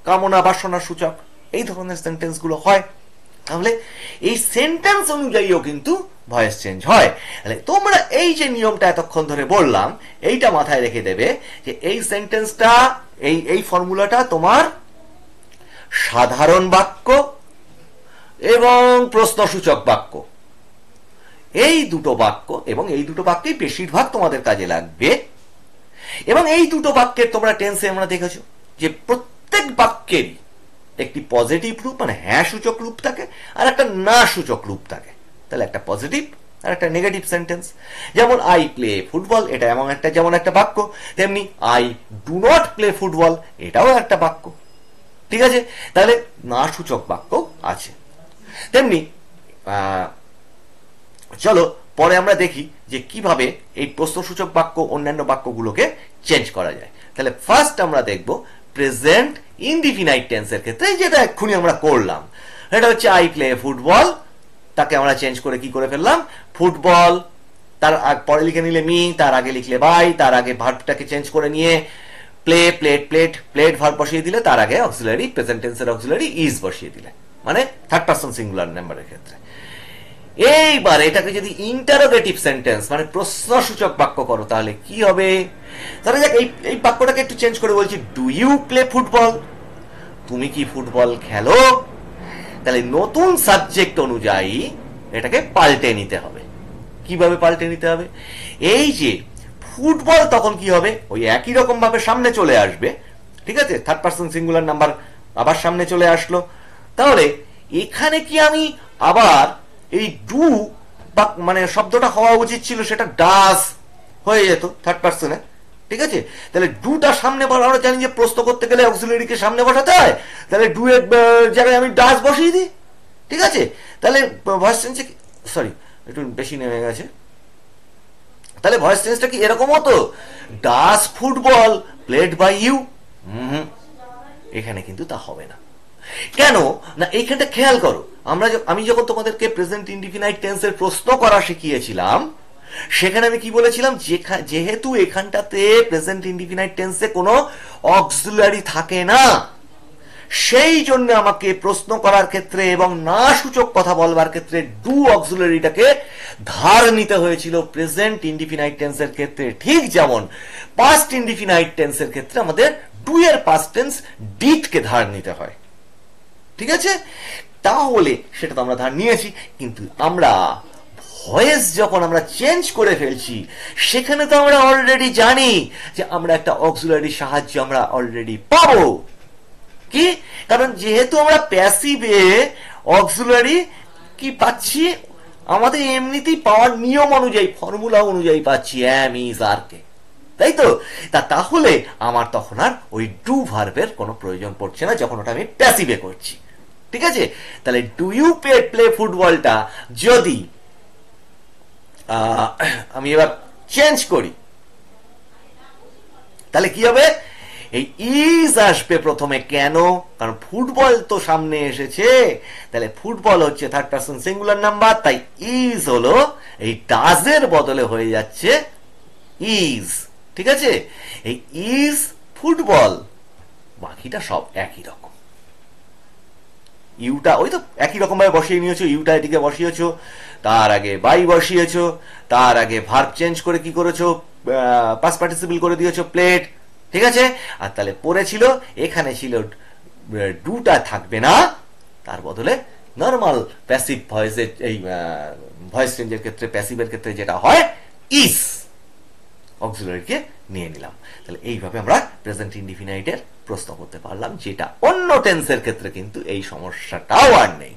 কামনা বাসনা সূচক এই ধরনের সেন্টেন্সগুলো হয় তাহলে এই সেন্টেন্স অনুযায়ীও কিন্তু ভয়েস চেঞ্জ হয় তাহলে তোমরা এই যে নিয়মটা এতক্ষণ ধরে বললাম এইটা মাথায় রেখে দেবে যে এই সেন্টেন্সটা এই এই ফর্মুলাটা তোমার সাধারণ বাক্য এবং প্রশ্নসূচক বাক্য এই দুটো বাক্য এবং এই দুটো বাক্যই বেশিরভাগ তোমাদের কাজে লাগবে এবং এই দুটো বাক্যের তোমরা টেন্সে আমরা দেখেছো যে প্রত্যেক বাক্যেরই একটি পজিটিভ রূপ মানে হ্যাঁ সূচক রূপ থাকে আর একটা না সূচক রূপ থাকে তাহলে একটা পজিটিভ আর একটা নেগেটিভ সেন্টেন্স যেমন আই প্লে ফুটবল এটা এমন একটা যেমন একটা বাক্য তেমনি I do not play football এটাও একটা বাক্য ঠিক আছে তাহলে না সূচক বাক্য আছে তেমনি চলো পরে আমরা দেখি যে কিভাবে এই প্রশ্নসূচক বাক্য অন্যান্য বাক্যগুলোকে চেঞ্জ করা যায় তাহলে ফার্স্ট আমরা দেখব প্রেজেন্ট ইনডিফিনাইট টেন্সের ক্ষেত্রে যেটা এক্ষুনি আমরা করলাম এটা হচ্ছে আই প্লে ফুটবল তাকে আমরা চেঞ্জ করে কি করে ফেললাম ফুটবল তার পরে লিখে নিলে মি তার আগে লিখলে বাই তার আগে ভার্বটাকে চেঞ্জ করে নিয়ে প্লে প্লেট প্লেট প্লেট ভার বসিয়ে দিলে তার আগে অক্সিলারি প্রেজেন্ট টেন্সের অক্সিলারি ইজ বসিয়ে দিলে মানে থার্ড পার্সন সিঙ্গুলার নাম্বারের ক্ষেত্রে এইবার এটাকে যদি ইন্টারোগেটিভ সেন্টেন্স মানে প্রশ্নসূচক বাক্য করো তাহলে কি হবে তাহলে যাক এই এই বাক্যটাকে একটু চেঞ্জ করে বলছি ডু ইউ প্লে ফুটবল তুমি কি ফুটবল খেলো তাহলে নতুন সাবজেক্ট অনুযায়ী এটাকে পাল্টে নিতে হবে কিভাবে পাল্টে নিতে হবে এই যে ফুটবল তখন কি হবে ওই একই রকম ভাবে সামনে চলে আসবে ঠিক আছে থার্ড পার্সন সিঙ্গুলার নাম্বার আবার সামনে চলে আসলো তাহলে এখানে কি আমি আবার এই ডু বা মানে শব্দটা হওয়া উচিত ছিল সেটা ডাস হয়ে যেত থার্ড পার্সনে ঠিক আছে তাহলে ডুটা সামনে আমরা জানি যে প্রশ্ন করতে গেলে অক্সিলারিকে সামনে বসাতে হয় তাহলে ডু এর জায়গায় আমি ডাস বসিয়ে দিই ঠিক আছে তাহলে ভয়েস চেঞ্জ সরি একটু বেশি নেমে গেছে তাহলে ভয়েস চেঞ্জটা কি এরকম হতো does football played by you hmm এখানে কিন্তু তা হবে না কেন না এইখানটা খেয়াল করো আমরা আমি যখন তোমাদেরকে প্রেজেন্ট ইন্ডিফিনাইট টেন্সের প্রশ্ন করা শিখিয়েছিলাম সেখানে আমি কি বলেছিলাম যেহেতু এখানটাতে প্রেজেন্ট ইন্ডিফিনাইট টেন্সে কোনো অক্সিলারি থাকে না সেই জন্য আমাকে প্রশ্ন করার ক্ষেত্রে এবং না সূচক কথা বলবার ক্ষেত্রে ডু অক্সিলারিটাকে ধার নিতে হয়েছিল প্রেজেন্ট ইন্ডিফিনাইট টেন্সের ক্ষেত্রে ঠিক যেমন পাস্ট ইন্ডিফিনাইট টেন্সের ক্ষেত্রে আমাদের ডু এর পাস্ট টেন্স ডিটকে ধার নিতে হয় ঠিক আছে তাহলে সেটা তো আমরা ধার নিয়েছি কিন্তু আমরা ভয়েস যখন আমরা চেঞ্জ করে ফেলছি সেখানে তো আমরা অলরেডি জানি যে আমরা একটা অক্সুলারি সাহায্য আমরা অলরেডি পাবো কি কারণ যেহেতু আমরা প্যাসিভে অক্সুলারি কি পাচ্ছি আমাদের এমনিতেই পাওয়ার নিয়ম অনুযায়ী ফর্মুলা অনুযায়ী পাচ্ছি অ্যাম ইজ আর কে তাই তো তা তাহলে আমার তখন আর ওই ডু ভার্বের কোনো প্রয়োজন পড়ছে না যখন ওটা আমি প্যাসিভে করছি ঠিক আছে তাহলে ডু ইউ পে প্লে ফুটবলটা যদি আমি এবার চেঞ্জ করি তাহলে কি হবে এই ইজ আসবে প্রথমে কেন কারণ ফুটবল তো সামনে এসেছে তাহলে ফুটবল হচ্ছে থার্ড পার্সন সিঙ্গুলার নাম্বার তাই ইজ হলো এই ডাজের বদলে হয়ে যাচ্ছে ইজ ঠিক আছে এই ইজ ফুটবল বাকিটা সব একই রকম ইউটা ওই তো একই রকমভাবে বসিয়ে নিয়েছো ইউটা এদিকে বসিয়েছো তার আগে বাই বসিয়েছ তার আগে ভার্ব চেঞ্জ করে কি করেছো পাস পার্টিসিপল করে দিয়েছো প্লেট ঠিক আছে আর তাহলে পড়েছিল এখানে ছিল ডুটা থাকবে না তার বদলে নর্মাল প্যাসিভ ভয়েসের এই ভয়েস চেঞ্জের ক্ষেত্রে প্যাসিভের ক্ষেত্রে যেটা হয় ইস অক্সিলারিকে নিয়ে নিলাম তাহলে এইভাবে আমরা প্রেজেন্ট ইন্ডিফিনাইটের প্রশ্ন করতে পারলাম যেটা অন্য টেন্সের ক্ষেত্রে কিন্তু এই সমস্যাটাও আর নেই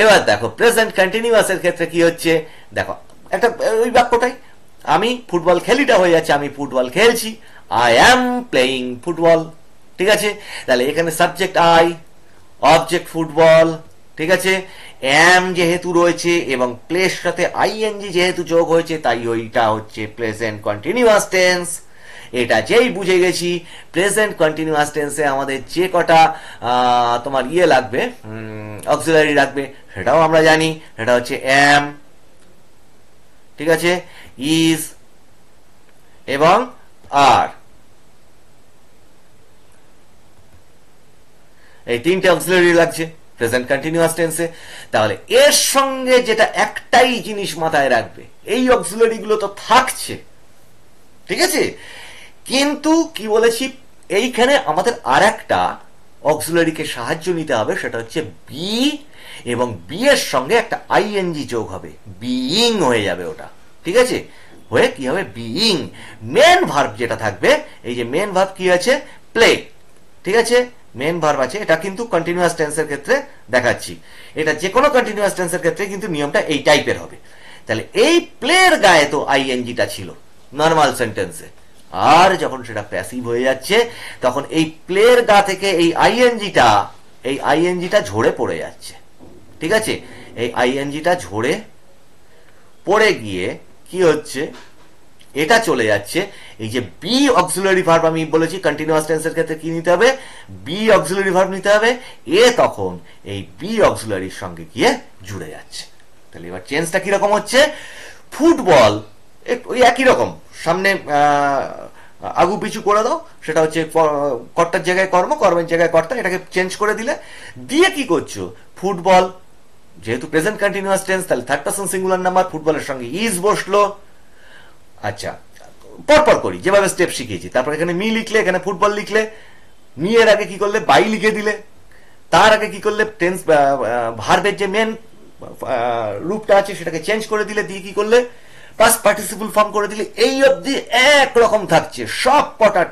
এবার দেখো প্রেজেন্ট কন্টিনিউয়াস এর ক্ষেত্রে কি হচ্ছে দেখো একটা ওই বাক্যটাই আমি ফুটবল খেলিটা হয়ে যাচ্ছে আমি ফুটবল খেলছি আই অ্যাম প্লেয়িং ফুটবল ঠিক আছে তাহলে এখানে সাবজেক্ট আই অবজেক্ট ফুটবল ঠিক আছে অ্যাম যেহেতু রয়েছে এবং প্লেস সাথে আইএনজি যেহেতু যোগ হয়েছে তাই ওইটা হচ্ছে প্রেজেন্ট কন্টিনিউয়াস টেন্স এটা যেই বুঝে গেছি প্রেজেন্ট কন্টিনিউয়াস টেন্সে আমাদের যে কটা তোমার ইয়ে লাগবে অক্সিলারি লাগবে সেটাও আমরা জানি সেটা হচ্ছে এম ঠিক আছে ইজ এবং আর এই তিনটে অক্সিলারি লাগছে প্রেজেন্ট কন্টিনিউয়াস টেন্সে তাহলে এর সঙ্গে যেটা একটাই জিনিস মাথায় রাখবে এই গুলো তো থাকছে ঠিক আছে কিন্তু কি বলেছি এইখানে আমাদের আর একটা অক্সিলারিকে সাহায্য নিতে হবে সেটা হচ্ছে বি এবং বি এর সঙ্গে একটা আইএনজি যোগ হবে বিইং হয়ে যাবে ওটা ঠিক আছে হয়ে কি হবে বিইং মেন ভার্ব যেটা থাকবে এই যে মেন ভার্ব কি আছে প্লে ঠিক আছে মেন ভার্ব আছে এটা কিন্তু কন্টিনিউয়াস টেন্সের ক্ষেত্রে দেখাচ্ছি এটা যে কোনো কন্টিনিউয়াস টেন্সের ক্ষেত্রে কিন্তু নিয়মটা এই টাইপের হবে তাহলে এই প্লের গায়ে তো আইএনজিটা ছিল নর্মাল সেন্টেন্সে আর যখন সেটা প্যাসিভ হয়ে যাচ্ছে তখন এই প্লের গা থেকে এই আইএনজিটা এই আইএনজিটা ঝরে পড়ে যাচ্ছে ঠিক আছে এই আইএনজিটা ঝরে পড়ে গিয়ে কি হচ্ছে এটা চলে যাচ্ছে এই যে বি অক্সিলারি ভার্ব আমি বলেছি কন্টিনিউয়াস টেন্সের ক্ষেত্রে কি নিতে হবে বি অক্সিলারি ভার্ব নিতে হবে এ তখন এই বি অক্সিলারির সঙ্গে গিয়ে জুড়ে যাচ্ছে তাহলে এবার চেঞ্জটা কিরকম হচ্ছে ফুটবল ওই একই রকম সামনে আগু পিছু করে দাও সেটা হচ্ছে কর্তার জায়গায় কর্ম কর্মের জায়গায় কর্তা এটাকে চেঞ্জ করে দিলে দিয়ে কি করছো ফুটবল যেহেতু প্রেজেন্ট কন্টিনিউয়াস টেন্স তাহলে থার্ড পার্সন সিঙ্গুলার নাম্বার ফুটবলের সঙ্গে ইজ বসলো আচ্ছা পরপর করি যেভাবে স্টেপ শিখিয়েছি তারপর এখানে মি লিখলে এখানে ফুটবল লিখলে মি এর আগে কি করলে বাই লিখে দিলে তার আগে কি করলে টেন্স ভার্বের যে মেন রূপটা আছে সেটাকে চেঞ্জ করে দিলে দিয়ে কি করলে পাস্ট পার্টিসিপুল ফর্ম করে দিলে এই অবধি রকম থাকছে সব কটা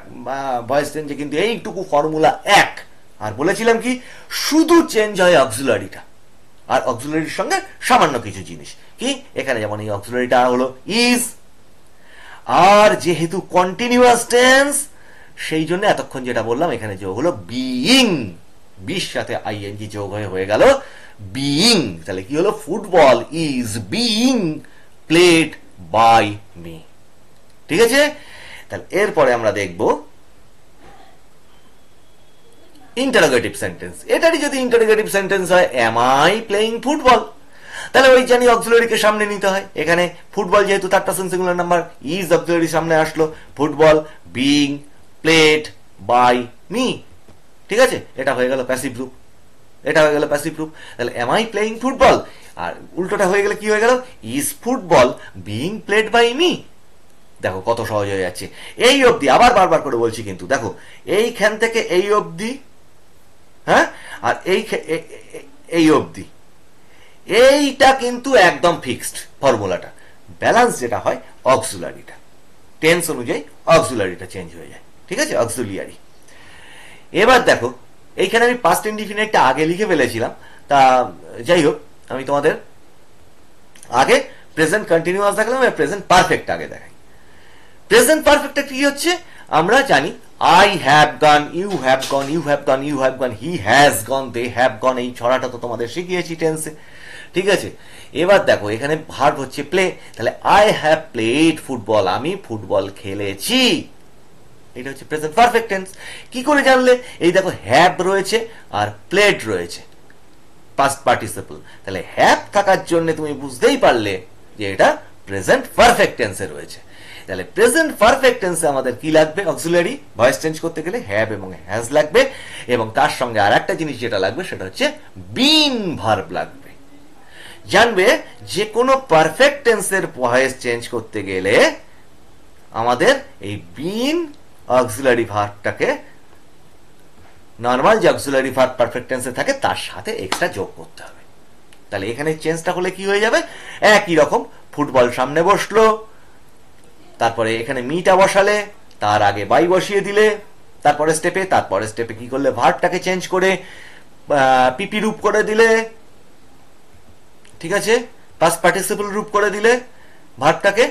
ভয়েস চেঞ্জে কিন্তু এইটুকু ফর্মুলা এক আর বলেছিলাম কি শুধু চেঞ্জ হয় অক্সুলারিটা আর অক্সুলারির সঙ্গে সামান্য কিছু জিনিস কি এখানে যেমন এই অক্সুলারিটা হলো ইজ আর যেহেতু কন্টিনিউয়াস টেন্স সেই জন্য এতক্ষণ যেটা বললাম এখানে যোগ হলো বিইং বিশ সাথে আইএনজি যোগ হয়ে হয়ে গেল বিইং তাহলে কি হলো football is being played by me ঠিক আছে তাহলে এরপরে আমরা দেখব ইন্টারোগেটিভ সেন্টেন্স এটারই যদি ইন্টারোগেটিভ সেন্টেন্স হয় এম আই প্লেইং ফুটবল তাহলে ওই জানি অক্সিলারিকে সামনে নিতে হয় এখানে ফুটবল যেহেতু তার person singular number is auxiliary সামনে আসলো football being played by me ঠিক আছে এটা হয়ে গেল প্যাসিভ রূপ এটা হয়ে গেল প্যাসিভ রূপ তাহলে এম আই প্লেইং ফুটবল আর উল্টোটা হয়ে গেলে কি হয়ে গেল is football being played by me দেখো কত সহজ হয়ে যাচ্ছে এই অবধি আবার বারবার করে বলছি কিন্তু দেখো এইখান থেকে এই অবধি হ্যাঁ আর এই এই অবধি এইটা কিন্তু একদম ফিক্সড ফর্মুলাটা ব্যালান্স যেটা হয় অক্সুলারিটা টেন্স অনুযায়ী অক্সুলারিটা চেঞ্জ হয়ে যায় ঠিক আছে অক্সুলিয়ারি এবার দেখো এইখানে আমি পাস্ট ইন্ডিফিনাইটটা আগে লিখে ফেলেছিলাম তা যাই হোক আমি তোমাদের আগে প্রেজেন্ট কন্টিনিউয়াস দেখালাম প্রেজেন্ট পারফেক্ট আগে দেখাই প্রেজেন্ট পারফেক্ট কি হচ্ছে আমরা জানি I have gone you have gone you have gone you have gone he has gone they have gone এই ছড়াটা তো তোমাদের শিখিয়েছি টেন্সে ঠিক আছে এবার দেখো এখানে ভার্ব হচ্ছে প্লে তাহলে আই হ্যাভ প্লেড ফুটবল আমি ফুটবল খেলেছি এটা হচ্ছে প্রেজেন্ট পারফেক্ট টেন্স কি করে জানলে এই দেখো হ্যাভ রয়েছে আর প্লেড রয়েছে পাস্ট পার্টিসিপল তাহলে হ্যাপ থাকার জন্য তুমি বুঝতেই পারলে যে এটা প্রেজেন্ট পারফেক্ট টেন্সে রয়েছে তাহলে প্রেজেন্ট পারফেক্ট টেন্সে আমাদের কি লাগবে অক্সিলারি ভয়েস চেঞ্জ করতে গেলে হ্যাভ এবং হ্যাজ লাগবে এবং তার সঙ্গে আর একটা জিনিস যেটা লাগবে সেটা হচ্ছে বিন ভার্ব লাগবে জানবে যে কোনো পারফেক্ট টেন্সের ভয়েস চেঞ্জ করতে গেলে আমাদের এই বিন অক্সিলারি ভার্বটাকে নর্মাল যে অক্সিলারি ভার্ব পারফেক্ট টেন্সে থাকে তার সাথে এক্সট্রা যোগ করতে হবে তাহলে এখানে চেঞ্জটা হলে কি হয়ে যাবে একই রকম ফুটবল সামনে বসলো তারপরে এখানে মিটা বসালে তার আগে বাই বসিয়ে দিলে তারপরে স্টেপে তারপরে স্টেপে কি করলে ভার্বটাকে চেঞ্জ করে পিপি রূপ করে দিলে ঠিক আছে পাস পার্টিসিপল রূপ করে দিলে ভার্বটাকে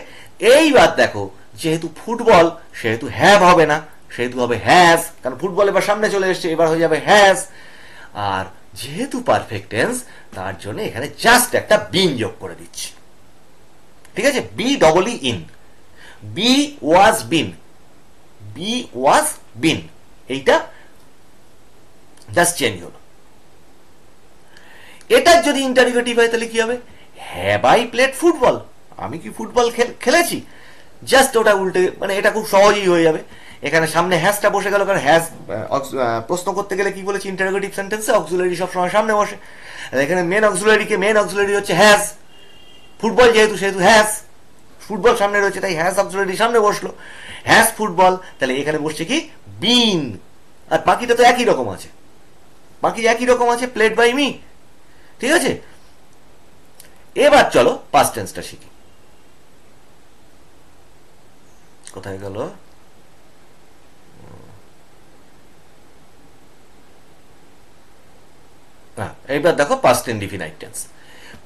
এইবার দেখো যেহেতু ফুটবল সেহেতু হ্যাভ হবে না সেহেতু হবে হ্যাজ কারণ ফুটবল এবার সামনে চলে এসছে এবার হয়ে যাবে হ্যাজ আর যেহেতু পারফেক্ট টেন্স তার জন্য এখানে জাস্ট একটা বিন যোগ করে দিচ্ছি ঠিক আছে B double E N be was been be was been এইটা জাস্ট চেঞ্জ হলো এটার যদি ইন্টারিগেটিভ হয় তাহলে কি হবে হ্যাভ আই প্লেট ফুটবল আমি কি ফুটবল খেলেছি জাস্ট ওটা উল্টে মানে এটা খুব সহজেই হয়ে যাবে এখানে সামনে হ্যাজটা বসে গেল কারণ হ্যাজ প্রশ্ন করতে গেলে কি বলেছি ইন্টারোগেটিভ সেন্টেন্সে অক্সুলারি সবসময় সামনে বসে এখানে মেন অক্সুলারিকে মেন অক্সুলারি হচ্ছে হ্যাজ ফুটবল যেহেতু সেহেতু হ্যাজ ফুটবল সামনে রয়েছে তাই হ্যাজ অক্সুলারি সামনে বসলো হ্যাজ ফুটবল তাহলে এখানে বসছে কি বিন আর বাকিটা তো একই রকম আছে বাকি একই রকম আছে প্লেট বাই মি ঠিক আছে এবার চলো পাস্ট টেন্সটা শিখি কোথায় গেল হ্যাঁ এবার দেখো past indefinite tense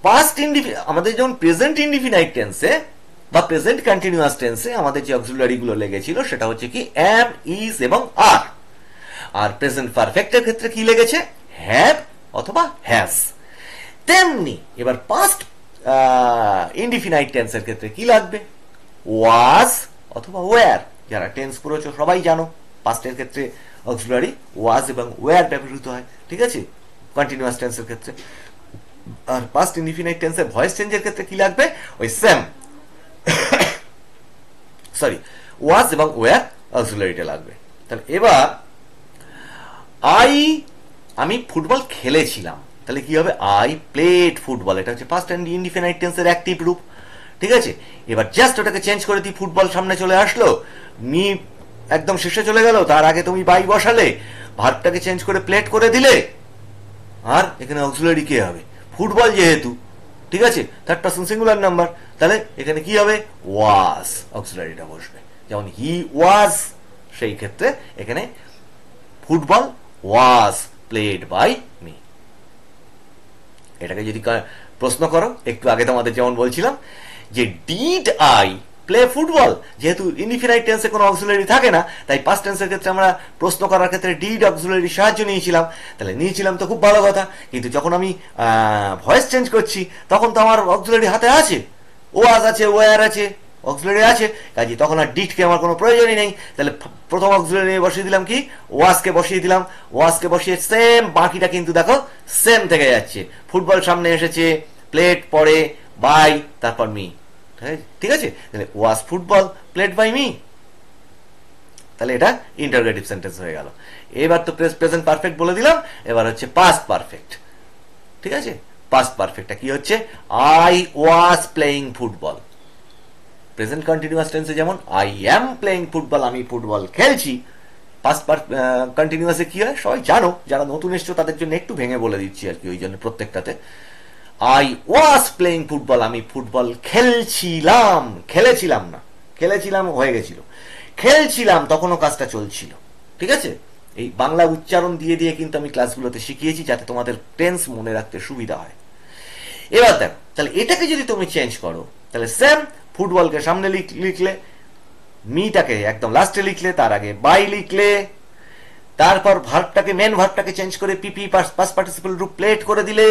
past indefinite আমাদের যেমন প্রেজেন্ট ইনডিফিনাইট টেন্সে বা প্রেজেন্ট কন্টিনিউয়াস টেন্সে আমাদের যে অক্সিলারিগুলো লেগেছিল সেটা হচ্ছে কি অ্যাম ইজ এবং আর আর প্রেজেন্ট পারফেক্টের ক্ষেত্রে কি লেগেছে হ্যাভ অথবা হ্যাজ তেমনি এবার পাস্ট ইনডিফিনাইট টেন্সের ক্ষেত্রে কি লাগবে ওয়াজ অথবা ওয়্যার যারা টেন্স পড়েছ সবাই জানো পাস্টের ক্ষেত্রে অক্সিলারি ওয়াজ এবং ওয়্যার ব্যবহৃত হয় ঠিক আছে কন্টিনিউয়াস টেন্সের ক্ষেত্রে আর পাস্ট ইনডিফিনাইট টেন্সে ভয়েস চেঞ্জের ক্ষেত্রে কি লাগবে ওই সেম সরি ওয়াজ এবং ওয়ার অক্সিলারিটা লাগবে তাহলে এবার আই আমি ফুটবল খেলেছিলাম তাহলে কি হবে আই প্লেড ফুটবল এটা হচ্ছে পাস্ট অ্যান্ড ইনডিফিনাইট টেন্সের অ্যাক্টিভ রূপ ঠিক আছে এবার জাস্ট ওটাকে চেঞ্জ করে দিই ফুটবল সামনে চলে আসলো মি একদম শেষে চলে গেল তার আগে তুমি বাই বসালে ভার্বটাকে চেঞ্জ করে প্লেট করে দিলে আর এখানে অক্সিলারি কে হবে ফুটবল যেহেতু ঠিক আছে থার্ড পার্সন সিঙ্গুলার নাম্বার তাহলে এখানে কি হবে ওয়াস অক্সিলারিটা বসবে যেমন হি ওয়াস সেই ক্ষেত্রে এখানে football was played by me এটাকে যদি প্রশ্ন করো একটু আগে তোমাদের যেমন বলছিলাম যে ডিড আই প্লে ফুটবল যেহেতু ইনিফিনাইট টেন্সে কোনো অক্সিলারি থাকে না তাই পাস্ট টেন্সের ক্ষেত্রে আমরা প্রশ্ন করার ক্ষেত্রে ডিড অক্সিলারি সাহায্য নিয়েছিলাম তাহলে নিয়েছিলাম তো খুব ভালো কথা কিন্তু যখন আমি ভয়েস চেঞ্জ করছি তখন তো আমার অক্সিলারি হাতে আছে আজ আছে ওয়ার আছে অক্সিলারি আছে কাজে তখন আর ডিটকে আমার কোনো প্রয়োজনই নেই তাহলে প্রথম অক্সিলারি বসিয়ে দিলাম কি ওয়াসকে বসিয়ে দিলাম ওয়াসকে বসিয়ে সেম বাকিটা কিন্তু দেখো সেম থেকে যাচ্ছে ফুটবল সামনে এসেছে প্লেট পরে বাই তারপর মি হ্যাঁ, ঠিক আছে তাহলে was football played by me তাহলে এটা ইন্টারগ্রেটিভ সেন্টেন্স হয়ে গেল এবার তো প্রেজেন্ট পারফেক্ট বলে দিলাম এবার হচ্ছে পাস্ট পারফেক্ট ঠিক আছে পাস্ট পারফেক্টটা কি হচ্ছে I was playing football present continuous টেন্সে যেমন আই অ্যাম প্লেয়িং ফুটবল আমি ফুটবল খেলছি পাস্ট কন্টিনিউয়াসে কি হয় সবাই জানো যারা নতুন এসছো তাদের জন্য একটু ভেঙে বলে দিচ্ছি আর কি ওই জন্য প্রত্যেকটাতে আই ওয়াজ প্লেয়িং ফুটবল আমি ফুটবল খেলছিলাম খেলেছিলাম না খেলেছিলাম হয়ে গেছিল খেলছিলাম তখনও কাজটা চলছিল ঠিক আছে এই বাংলা উচ্চারণ দিয়ে দিয়ে কিন্তু আমি ক্লাসগুলোতে শিখিয়েছি যাতে তোমাদের টেন্স মনে রাখতে সুবিধা হয় এবার দেখো তাহলে এটাকে যদি তুমি চেঞ্জ করো তাহলে সেম ফুটবলকে সামনে লিখলে মিটাকে একদম লাস্টে লিখলে তার আগে বাই লিখলে তারপর ভার্বটাকে মেন ভার্বটাকে চেঞ্জ করে পিপি পাস পার্টিসিপেল রূপ প্লেট করে দিলে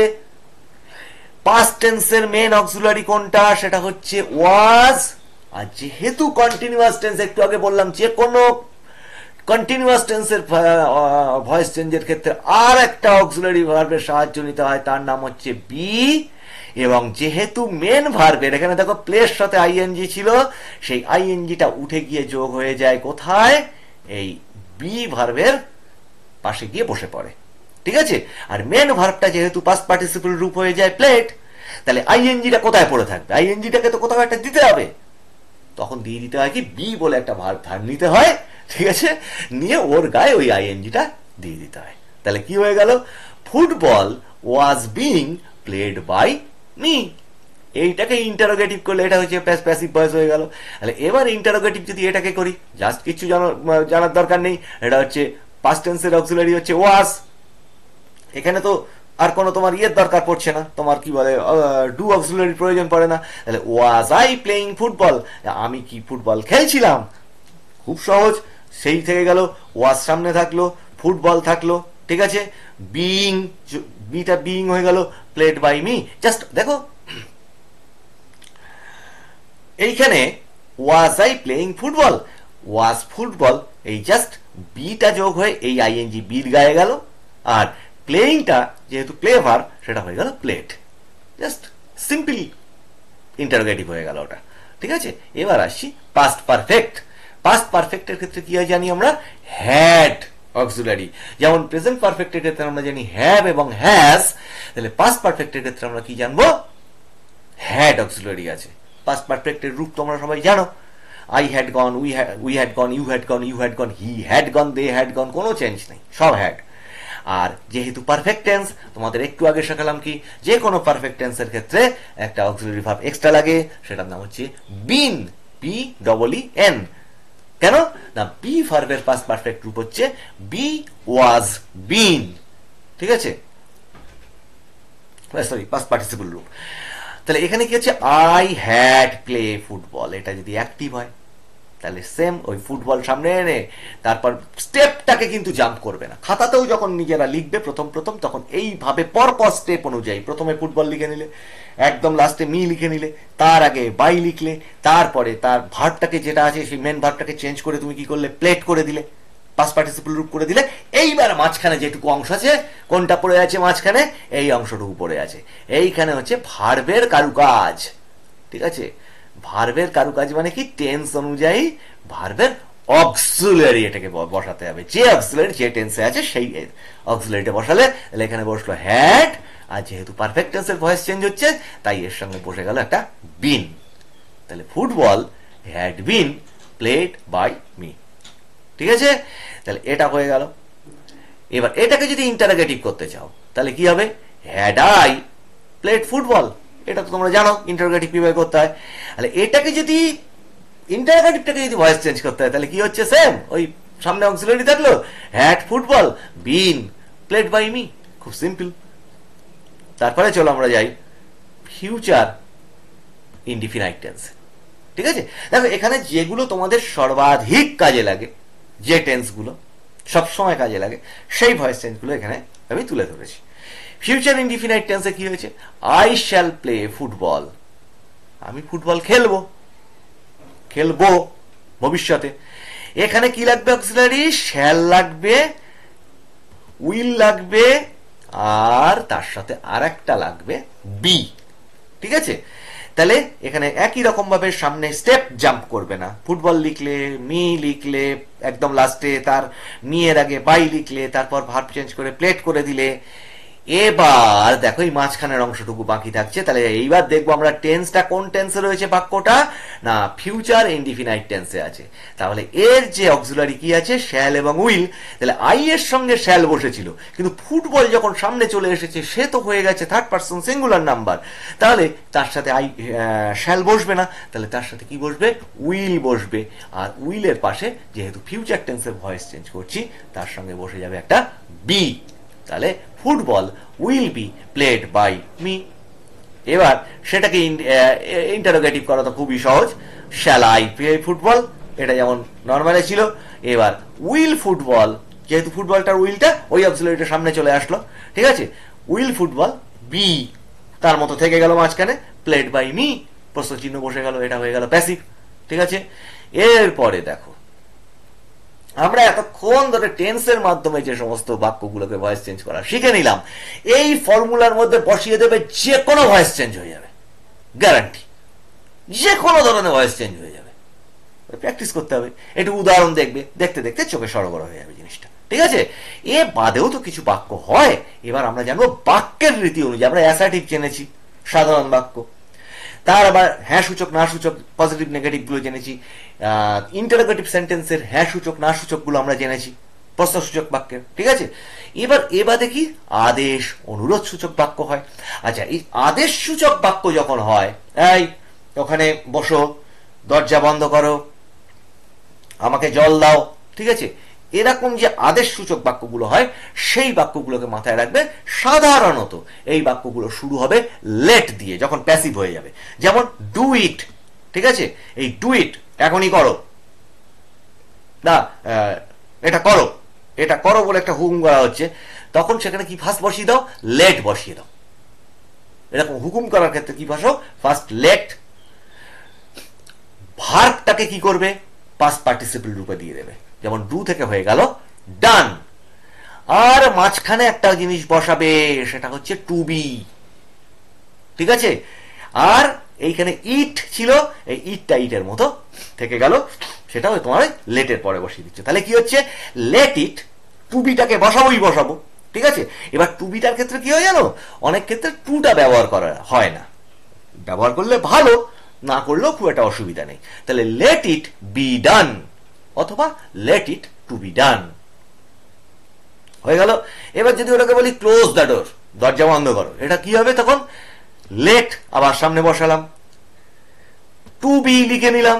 পাস্ট টেন্সের মেন অক্সুলারি কোনটা সেটা হচ্ছে ওয়াজ আর যেহেতু কন্টিনিউয়াস টেন্স একটু আগে বললাম যে কোনো কন্টিনিউয়াস টেন্সের ভয়েস চেঞ্জের ক্ষেত্রে আর একটা অক্সুলারি ভার্বের সাহায্য নিতে হয় তার নাম হচ্ছে বি এবং যেহেতু মেন ভার্বের এখানে দেখো প্লেস সাথে আইএনজি ছিল সেই আইএনজিটা উঠে গিয়ে যোগ হয়ে যায় কোথায় এই বি ভার্বের পাশে গিয়ে বসে পড়ে ঠিক আছে আর মেন ভার্বটা যেহেতু পাস পার্টিসিপল রূপ হয়ে যায় প্লেট তাহলে আইএনজিটা কোথায় পড়ে থাকবে আইএনজিটাকে তো কোথাও একটা দিতে হবে তখন দিয়ে দিতে হয় কি বি বলে একটা ভার্ব ধার নিতে হয় ঠিক আছে নিয়ে ওর গায়ে ওই আইএনজিটা দিয়ে দিতে হয় তাহলে কি হয়ে গেল football was being played by me এইটাকে ইন্টারোগেটিভ করলে এটা হচ্ছে প্যাস প্যাসিভ ভয়েস হয়ে গেল তাহলে এবার ইন্টারোগেটিভ যদি এটাকে করি জাস্ট কিছু জানার দরকার নেই এটা হচ্ছে পাস্ট টেন্সের অক্সিলারি হচ্ছে ওয়াজ এখানে তো আর কোনো তোমার ইয়ের দরকার পড়ছে না তোমার কি বলে ডু অক্সিলারি প্রয়োজন পড়ে না তাহলে ওয়াজ আই প্লেয়িং ফুটবল আমি কি ফুটবল খেলছিলাম খুব সহজ সেই থেকে গেল ওয়াজ সামনে থাকলো ফুটবল থাকলো ঠিক আছে বিইং বিটা বিইং হয়ে গেল প্লেড বাই মি জাস্ট দেখো এইখানে was I playing football was football এই জাস্ট বিটা যোগ হয়ে এই আইএনজি বির গায়ে গেল আর প্লেইংটা যেহেতু প্লে ভার সেটা হয়ে গেল প্লেট জাস্ট সিম্পলি ইন্টারোগেটিভ হয়ে গেল ওটা ঠিক আছে এবার আসছি পাস্ট পারফেক্ট পাস্ট পারফেক্টের ক্ষেত্রে কি হয় জানি আমরা হ্যাড অক্সিলারি যেমন প্রেজেন্ট পারফেক্টের ক্ষেত্রে আমরা জানি হ্যাভ এবং হ্যাজ তাহলে পাস্ট পারফেক্টের ক্ষেত্রে আমরা কি জানবো হ্যাড অক্সিলারি আছে পাস্ট পারফেক্টের রূপ তোমরা সবাই জানো I had gone we had we had gone you had gone you had gone he had gone they had gone কোনো চেঞ্জ নেই সব হ্যাড আর যেহেতু পারফেক্ট টেন্স তোমাদের একটু আগে শেখালাম কি যে কোনো পারফেক্ট টেন্সের ক্ষেত্রে একটা অক্সিলারি ভার্ব এক্সট্রা লাগে সেটার নাম হচ্ছে been P double E N কেন না বি ভার্বের পাস পারফেক্ট রূপ হচ্ছে বি ওয়াজ বিন ঠিক আছে সরি পাস পার্টিসিপল রূপ তাহলে এখানে কি হচ্ছে আই হ্যাড প্লে ফুটবল এটা যদি অ্যাক্টিভ হয় তাহলে সেম ওই ফুটবল সামনে এনে তারপর স্টেপটাকে কিন্তু জাম্প করবে না খাতাতেও যখন নিজেরা লিখবে প্রথম প্রথম তখন এইভাবে পর পর স্টেপ অনুযায়ী প্রথমে ফুটবল লিখে নিলে একদম লাস্টে মি লিখে নিলে তার আগে বাই লিখলে তারপরে তার ভার্বটাকে যেটা আছে সেই মেন ভার্বটাকে চেঞ্জ করে তুমি কি করলে প্লেট করে দিলে পাস পার্টিসিপল রূপ করে দিলে এইবার মাঝখানে যেটুকু অংশ আছে কোনটা পড়ে আছে মাঝখানে এই অংশটুকু পড়ে আছে এইখানে হচ্ছে ভার্বের কারুকাজ ঠিক আছে ভার্ভের কারুকাজ মানে কি টেন্স অনুযায়ী ভার্ভের অক্সুলারি এটাকে বসাতে হবে যে অক্সুলারি যে টেন্সে আছে সেই অক্সুলারিটা বসালে এখানে বসলো হ্যাট আর যেহেতু পারফেক্ট টেন্সের ভয়েস চেঞ্জ হচ্ছে তাই এর সঙ্গে বসে গেল একটা বিন তাহলে football had been played by me ঠিক আছে তাহলে এটা হয়ে গেল এবার এটাকে যদি ইন্টারাগেটিভ করতে চাও তাহলে কি হবে হ্যাড আই প্লেড ফুটবল এটা তো তোমরা জানো ইন্টারোগেটিভ কীভাবে করতে হয় তাহলে এটাকে যদি ইন্টারোগেটিভটাকে যদি ভয়েস চেঞ্জ করতে হয় তাহলে কি হচ্ছে সেম ওই সামনে অক্সিলারি থাকলো had football been played by me খুব সিম্পল তারপরে চলো আমরা যাই ফিউচার ইনডিফিনাইট টেন্স ঠিক আছে দেখো এখানে যেগুলো তোমাদের সর্বাধিক কাজে লাগে যে টেন্সগুলো সবসময় কাজে লাগে সেই ভয়েস চেঞ্জগুলো এখানে আমি তুলে ধরেছি ফিউচার ইনডিফিনাইট টেন্সে কি হয়েছে আই শ্যাল প্লে ফুটবল আমি ফুটবল খেলবো খেলবো ভবিষ্যতে এখানে কি লাগবে অক্সিলারি শ্যাল লাগবে উইল লাগবে আর তার সাথে আর একটা লাগবে বি ঠিক আছে তাহলে এখানে একই রকমভাবে সামনে স্টেপ জাম্প করবে না ফুটবল লিখলে মি লিখলে একদম লাস্টে তার মেয়ের আগে বাই লিখলে তারপর ভার্ব চেঞ্জ করে প্লেট করে দিলে এবার দেখো এই মাঝখানের অংশটুকু বাকি থাকছে তাহলে এইবার দেখবো আমরা টেন্সটা কোন টেন্সে রয়েছে বাক্যটা না ফিউচার ইন্ডিফিনাইট টেন্সে আছে তাহলে এর যে অক্সিলারি কি আছে শ্যাল এবং উইল তাহলে আই এর সঙ্গে শ্যাল বসেছিল কিন্তু ফুটবল যখন সামনে চলে এসেছে সে তো হয়ে গেছে থার্ড পার্সন সিঙ্গুলার নাম্বার তাহলে তার সাথে আই শ্যাল বসবে না তাহলে তার সাথে কি বসবে উইল বসবে আর উইলের পাশে যেহেতু ফিউচার টেন্সের ভয়েস চেঞ্জ করছি তার সঙ্গে বসে যাবে একটা বি তাহলে football will be played by me এবার সেটাকে ইন্টারোগেটিভ করা তো খুবই সহজ শ্যাল আই প্লে ফুটবল এটা যেমন নর্মালে ছিল এবার উইল ফুটবল যেহেতু ফুটবলটার উইলটা ওই অবসলিটার সামনে চলে আসলো ঠিক আছে উইল ফুটবল বি তার মতো থেকে গেল মাঝখানে প্লেড বাই মি প্রশ্ন চিহ্ন বসে গেল এটা হয়ে গেল প্যাসিভ ঠিক আছে এরপরে দেখো আমরা এতক্ষণ ধরে টেন্সের মাধ্যমে যে সমস্ত বাক্যগুলোকে ভয়েস চেঞ্জ করা শিখে নিলাম এই ফর্মুলার মধ্যে বসিয়ে দেবে যে কোনো ভয়েস চেঞ্জ হয়ে যাবে গ্যারান্টি যে কোনো ধরনের ভয়েস চেঞ্জ হয়ে যাবে প্র্যাকটিস করতে হবে একটু উদাহরণ দেখবে দেখতে দেখতে চোখে সরবরাহ হয়ে যাবে জিনিসটা ঠিক আছে এ বাদেও তো কিছু বাক্য হয় এবার আমরা জানবো বাক্যের রীতি অনুযায়ী আমরা অ্যাসার্টিভ জেনেছি সাধারণ বাক্য তার আবার হ্যাঁ সূচক না সূচক পজিটিভ নেগেটিভগুলো জেনেছি ইন্টারোগেটিভ সেন্টেন্সের হ্যাঁ সূচক না সূচকগুলো আমরা জেনেছি প্রশ্ন সূচক বাক্যের ঠিক আছে এবার এবারে কি আদেশ অনুরোধ সূচক বাক্য হয় আচ্ছা এই আদেশ সূচক বাক্য যখন হয় এই ওখানে বসো দরজা বন্ধ করো আমাকে জল দাও ঠিক আছে এরকম যে আদেশ সূচক বাক্যগুলো হয় সেই বাক্যগুলোকে মাথায় রাখবে সাধারণত এই বাক্যগুলো শুরু হবে লেট দিয়ে যখন প্যাসিভ হয়ে যাবে যেমন ডু ইট ঠিক আছে এই ডু ইট এখনই করো না এটা করো এটা করো বলে একটা হুকুম করা হচ্ছে তখন সেখানে কি ফার্স্ট বসিয়ে দাও লেট বসিয়ে দাও এরকম হুকুম করার ক্ষেত্রে কি ভাসো ফার্স্ট লেট ভার্বটাকে কি করবে পাস্ট পার্টিসিপেল রূপে দিয়ে দেবে যেমন ডু থেকে হয়ে গেল ডান আর মাঝখানে একটা জিনিস বসাবে সেটা হচ্ছে টু বি ঠিক আছে আর এইখানে ইট ছিল এই ইটটা ইটের মতো থেকে গেল সেটা সেটাও তোমার লেটের পরে বসিয়ে দিচ্ছে তাহলে কি হচ্ছে লেট ইট টুবিটাকে বসাবোই বসাবো ঠিক আছে এবার টুবিটার ক্ষেত্রে কি হয়ে জানো অনেক ক্ষেত্রে টুটা ব্যবহার করা হয় না ব্যবহার করলে ভালো না করলেও খুব একটা অসুবিধা নেই তাহলে লেট ইট বি ডান অথবা let it to be done হয়ে গেল এবার যদি ওটাকে বলি ক্লোজ দ্য ডোর দরজা বন্ধ করো এটা কি হবে তখন লেট আবার সামনে বসালাম টু বি লিখে নিলাম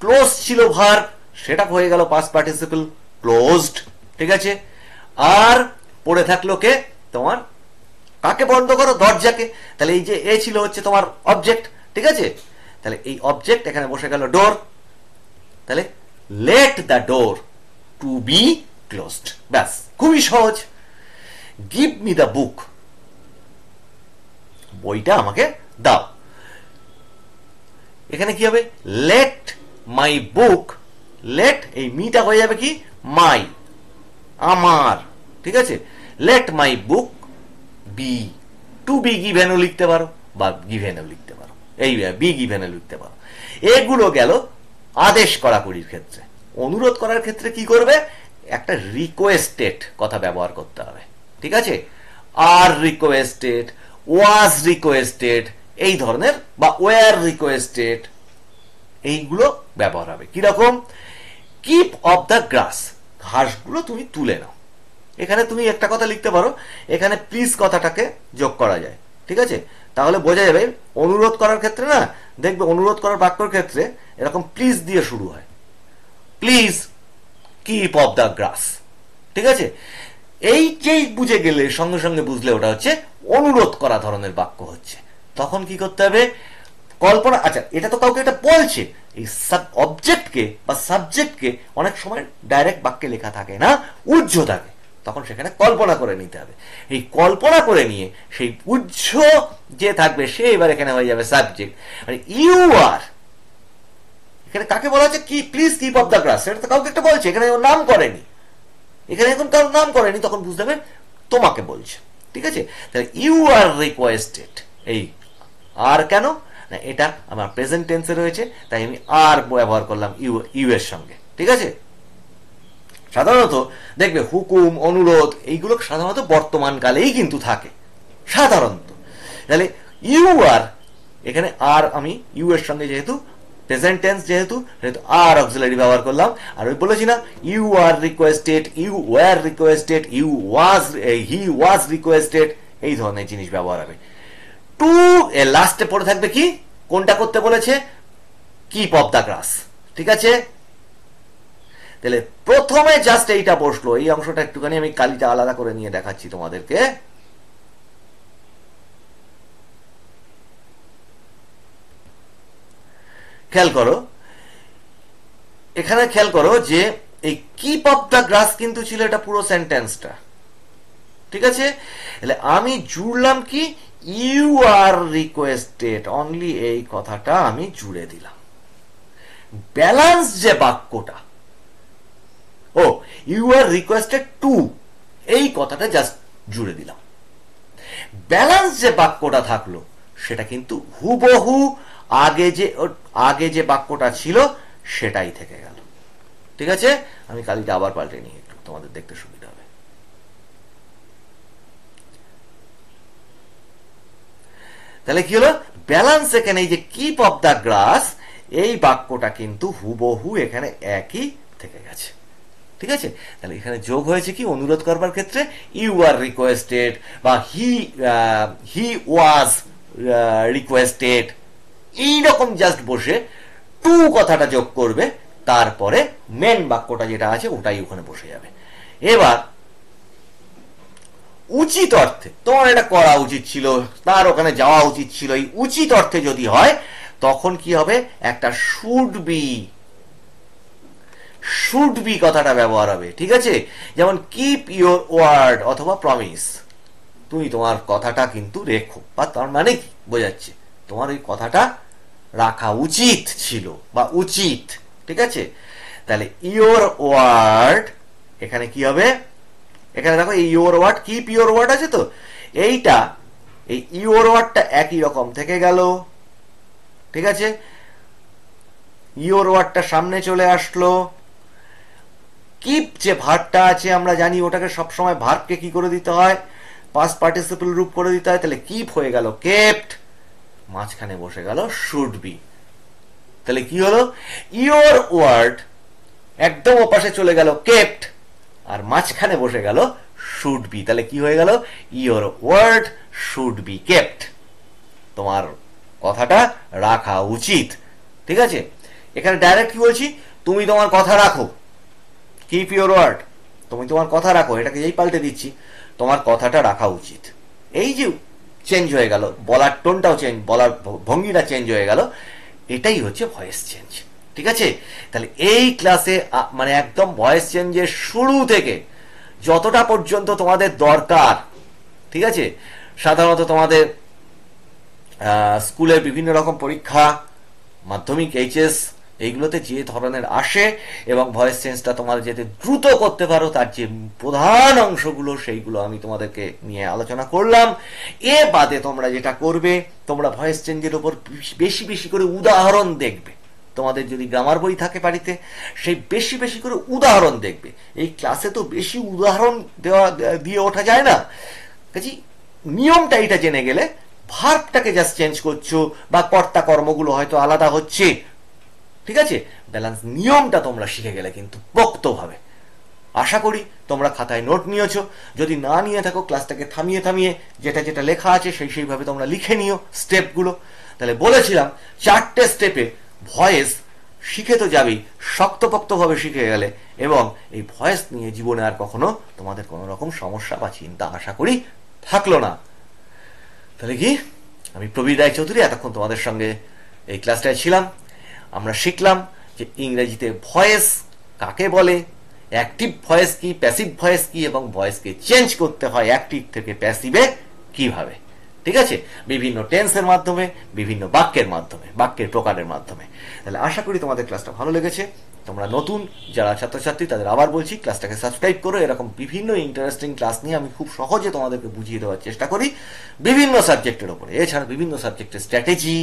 ক্লোজ ছিল ভার সেটা হয়ে গেল পাস পার্টিসিপল ক্লোজড ঠিক আছে আর পড়ে থাকলো কে তোমার কাকে বন্ধ করো দরজাকে তাহলে এই যে এ ছিল হচ্ছে তোমার অবজেক্ট ঠিক আছে তাহলে এই অবজেক্ট এখানে বসে গেল ডোর তাহলে let the door to be closed ব্যাস খুবই সহজ গিভ মি দ্য বুক বইটা আমাকে দাও এখানে কি হবে লেট মাই বুক লেট এই মিটা হয়ে যাবে কি মাই আমার ঠিক আছে let my book be to be গিভেনও লিখতে পারো বা গিভেনও লিখতে পারো এই বি গিভেনও লিখতে পারো এগুলো গেল আদেশ কড়াকড়ির ক্ষেত্রে অনুরোধ করার ক্ষেত্রে কি করবে একটা রিকোয়েস্টেড কথা ব্যবহার করতে হবে ঠিক আছে আর রিকোয়েস্টেড ওয়াজ রিকোয়েস্টেড এই ধরনের বা ওয়ার রিকোয়েস্টেড এইগুলো ব্যবহার হবে কিরকম কিপ অফ দ্য গ্রাস ঘাসগুলো তুমি তুলে নাও এখানে তুমি একটা কথা লিখতে পারো এখানে প্লিজ কথাটাকে যোগ করা যায় ঠিক আছে তাহলে বোঝা যাবে অনুরোধ করার ক্ষেত্রে না দেখবে অনুরোধ করার বাক্যর ক্ষেত্রে এরকম প্লিজ দিয়ে শুরু হয় please keep off the grass ঠিক আছে এই যেই বুঝে গেলে সঙ্গে সঙ্গে বুঝলে ওটা হচ্ছে অনুরোধ করা ধরনের বাক্য হচ্ছে তখন কি করতে হবে কল্পনা আচ্ছা এটা তো কাউকে এটা বলছে এই সাব অবজেক্টকে বা সাবজেক্টকে অনেক সময় ডাইরেক্ট বাক্যে লেখা থাকে না উজ্জ্ব থাকে তখন সেখানে কল্পনা করে নিতে হবে এই কল্পনা করে নিয়ে সেই পূজ্য যে থাকবে সে এবার এখানে হয়ে যাবে সাবজেক্ট মানে ইউ আর এখানে কাকে বলা হচ্ছে কি please keep off the class সেটা তো কাউকে একটা বলছে এখানে নাম করেনি এখানে এখন কারোর নাম করেনি তখন বুঝতে হবে তোমাকে বলছে ঠিক আছে তাহলে ইউ আর রিকোয়েস্টেড এই আর কেন না এটা আমার প্রেজেন্ট টেন্সে রয়েছে তাই আমি আর ব্যবহার করলাম ইউ ইউ এর সঙ্গে ঠিক আছে সাধারণত দেখবে হুকুম অনুরোধ এইগুলো সাধারণত বর্তমানকালেই কিন্তু থাকে সাধারণত তাহলে ইউ আর এখানে আর আমি ইউ এর সঙ্গে যেহেতু প্রেজেন্ট টেন্স যেহেতু সেহেতু আর অক্সিলারি ব্যবহার করলাম আর ওই বলেছি না you are requested you were requested you was he was requested এই ধরনের জিনিস ব্যবহার হবে টু লাস্টে পড়ে থাকবে কি কোনটা করতে বলেছে কিপ অফ দ্য গ্রাস ঠিক আছে তাহলে প্রথমে জাস্ট এইটা বসলো এই অংশটা একটুখানি আমি কালিটা আলাদা করে নিয়ে দেখাচ্ছি তোমাদেরকে খেয়াল করো এখানে খেয়াল করো যে এই কিপ অফ দ্য গ্রাস কিন্তু ছিল এটা পুরো সেন্টেন্সটা ঠিক আছে তাহলে আমি জুড়লাম কি ইউ আর রিকোয়েস্টেড অনলি এই কথাটা আমি জুড়ে দিলাম ব্যালান্স যে বাক্যটা ও ইউ আর রিকোয়েস্টেড টু এই কথাটা জাস্ট জুড়ে দিলাম যে বাক্যটা থাকলো সেটা কিন্তু হুবহু আগে যে আগে যে বাক্যটা ছিল সেটাই থেকে গেল ঠিক আছে আমি কালিটা আবার পাল্টে নিই একটু তোমাদের দেখতে সুবিধা হবে তাহলে কি হলো ব্যালেন্স এখানে এই যে কিপ অফ দ্য গ্রাস এই বাক্যটা কিন্তু হুবহু এখানে একই থেকে গেছে ঠিক আছে তাহলে এখানে যোগ হয়েছে কি অনুরোধ করবার ক্ষেত্রে ইউ আর রিকোয়েস্টেড বা হি হি ওয়াজ রিকোয়েস্টেড এইরকম জাস্ট বসে টু কথাটা যোগ করবে তারপরে মেন বাক্যটা যেটা আছে ওটাই ওখানে বসে যাবে এবার উচিত অর্থে তোমার এটা করা উচিত ছিল তার ওখানে যাওয়া উচিত ছিল এই উচিত অর্থে যদি হয় তখন কি হবে একটা শুড বি শুড বি কথাটা ব্যবহার হবে ঠিক আছে যেমন কিপ ইউর ওয়ার্ড অথবা প্রমিস তুমি তোমার কথাটা কিন্তু রেখো বা তার মানে কি বোঝাচ্ছে তোমার ওই কথাটা রাখা উচিত ছিল বা উচিত ঠিক আছে তাহলে ইওর ওয়ার্ড এখানে কি হবে এখানে দেখো এই ইওর ওয়ার্ড কি পিওর ওয়ার্ড আছে তো এইটা এই ইওর ওয়ার্ডটা একই রকম থেকে গেল ঠিক আছে ইওর ওয়ার্ডটা সামনে চলে আসলো কিপ যে ভারটা আছে আমরা জানি ওটাকে সবসময় ভারকে কি করে দিতে হয় পাস পার্টিসিপেল রূপ করে দিতে হয় তাহলে কিপ হয়ে গেল কেপ্ট মাঝখানে বসে গেল শুড বি তাহলে কি হলো ইয়োর ওয়ার্ড একদম ওপাশে চলে গেল কেপ্ট আর মাঝখানে বসে গেল শুড বি তাহলে কি হয়ে গেল your word should be kept তোমার কথাটা রাখা উচিত ঠিক আছে এখানে ডাইরেক্ট কি বলছি তুমি তোমার কথা রাখো কিপ ইউর ওয়ার্ড তুমি তোমার কথা রাখো এটাকে যেই পাল্টে দিচ্ছি তোমার কথাটা রাখা উচিত এই যে চেঞ্জ হয়ে গেল বলার টোনটাও চেঞ্জ বলার ভঙ্গিটা চেঞ্জ হয়ে গেল এটাই হচ্ছে ভয়েস চেঞ্জ ঠিক আছে তাহলে এই ক্লাসে মানে একদম ভয়েস চেঞ্জের শুরু থেকে যতটা পর্যন্ত তোমাদের দরকার ঠিক আছে সাধারণত তোমাদের স্কুলের বিভিন্ন রকম পরীক্ষা মাধ্যমিক এইচএস এইগুলোতে যে ধরনের আসে এবং ভয়েস চেঞ্জটা তোমার যাতে দ্রুত করতে পারো তার যে প্রধান অংশগুলো সেইগুলো আমি তোমাদেরকে নিয়ে আলোচনা করলাম এ বাদে তোমরা যেটা করবে তোমরা ভয়েস চেঞ্জের ওপর বেশি বেশি করে উদাহরণ দেখবে তোমাদের যদি গ্রামার বই থাকে বাড়িতে সেই বেশি বেশি করে উদাহরণ দেখবে এই ক্লাসে তো বেশি উদাহরণ দেওয়া দিয়ে ওঠা যায় না কাজে নিয়মটা এটা জেনে গেলে ভার্বটাকে জাস্ট চেঞ্জ করছো বা কর্তা কর্মগুলো হয়তো আলাদা হচ্ছে ঠিক আছে ব্যালেন্স নিয়মটা তোমরা শিখে গেলে কিন্তু পোক্তভাবে আশা করি তোমরা খাতায় নোট নিয়েছো যদি না নিয়ে থাকো ক্লাসটাকে থামিয়ে থামিয়ে যেটা যেটা লেখা আছে সেই সেইভাবে তোমরা লিখে নিও স্টেপগুলো তাহলে বলেছিলাম চারটে স্টেপে ভয়েস শিখে তো যাবেই শক্তপক্তভাবে শিখে গেলে এবং এই ভয়েস নিয়ে জীবনে আর কখনো তোমাদের কোনো রকম সমস্যা বা চিন্তা আশা করি থাকলো না তাহলে কি আমি প্রবীর রায় চৌধুরী এতক্ষণ তোমাদের সঙ্গে এই ক্লাসটায় ছিলাম আমরা শিখলাম যে ইংরেজিতে ভয়েস কাকে বলে অ্যাক্টিভ ভয়েস কি প্যাসিভ ভয়েস কি এবং ভয়েসকে চেঞ্জ করতে হয় অ্যাক্টিভ থেকে প্যাসিভে কিভাবে ঠিক আছে বিভিন্ন টেন্সের মাধ্যমে বিভিন্ন বাক্যের মাধ্যমে বাক্যের প্রকারের মাধ্যমে তাহলে আশা করি তোমাদের ক্লাসটা ভালো লেগেছে তোমরা নতুন যারা ছাত্রছাত্রী তাদের আবার বলছি ক্লাসটাকে সাবস্ক্রাইব করো এরকম বিভিন্ন ইন্টারেস্টিং ক্লাস নিয়ে আমি খুব সহজে তোমাদেরকে বুঝিয়ে দেওয়ার চেষ্টা করি বিভিন্ন সাবজেক্টের ওপরে এছাড়া বিভিন্ন সাবজেক্টের স্ট্র্যাটেজি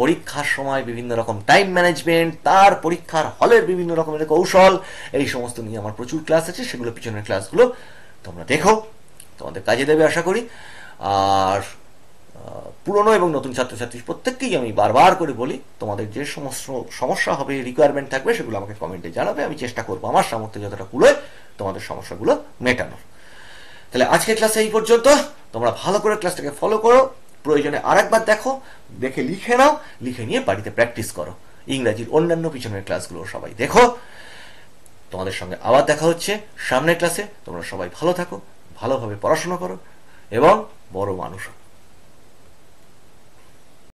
পরীক্ষার সময় বিভিন্ন রকম টাইম ম্যানেজমেন্ট তার পরীক্ষার হলের বিভিন্ন রকমের কৌশল এই সমস্ত নিয়ে আমার প্রচুর ক্লাস আছে সেগুলো পিছনের ক্লাসগুলো তোমরা দেখো তোমাদের কাজে দেবে আশা করি আর পুরনো এবং নতুন ছাত্রছাত্রী প্রত্যেককেই আমি বারবার করে বলি তোমাদের যে সমস্ত সমস্যা হবে রিকোয়ারমেন্ট থাকবে সেগুলো আমাকে কমেন্টে জানাবে আমি চেষ্টা করবো আমার সামর্থ্য যতটা কুলোয় তোমাদের সমস্যাগুলো মেটানোর তাহলে আজকের ক্লাসে এই পর্যন্ত তোমরা ভালো করে ক্লাসটাকে ফলো করো প্রয়োজনে আর একবার দেখো দেখে লিখে নাও লিখে নিয়ে বাড়িতে প্র্যাকটিস করো ইংরাজির অন্যান্য পিছনের ক্লাসগুলো সবাই দেখো তোমাদের সঙ্গে আবার দেখা হচ্ছে সামনের ক্লাসে তোমরা সবাই ভালো থাকো ভালোভাবে পড়াশোনা করো এবং বড় মানুষ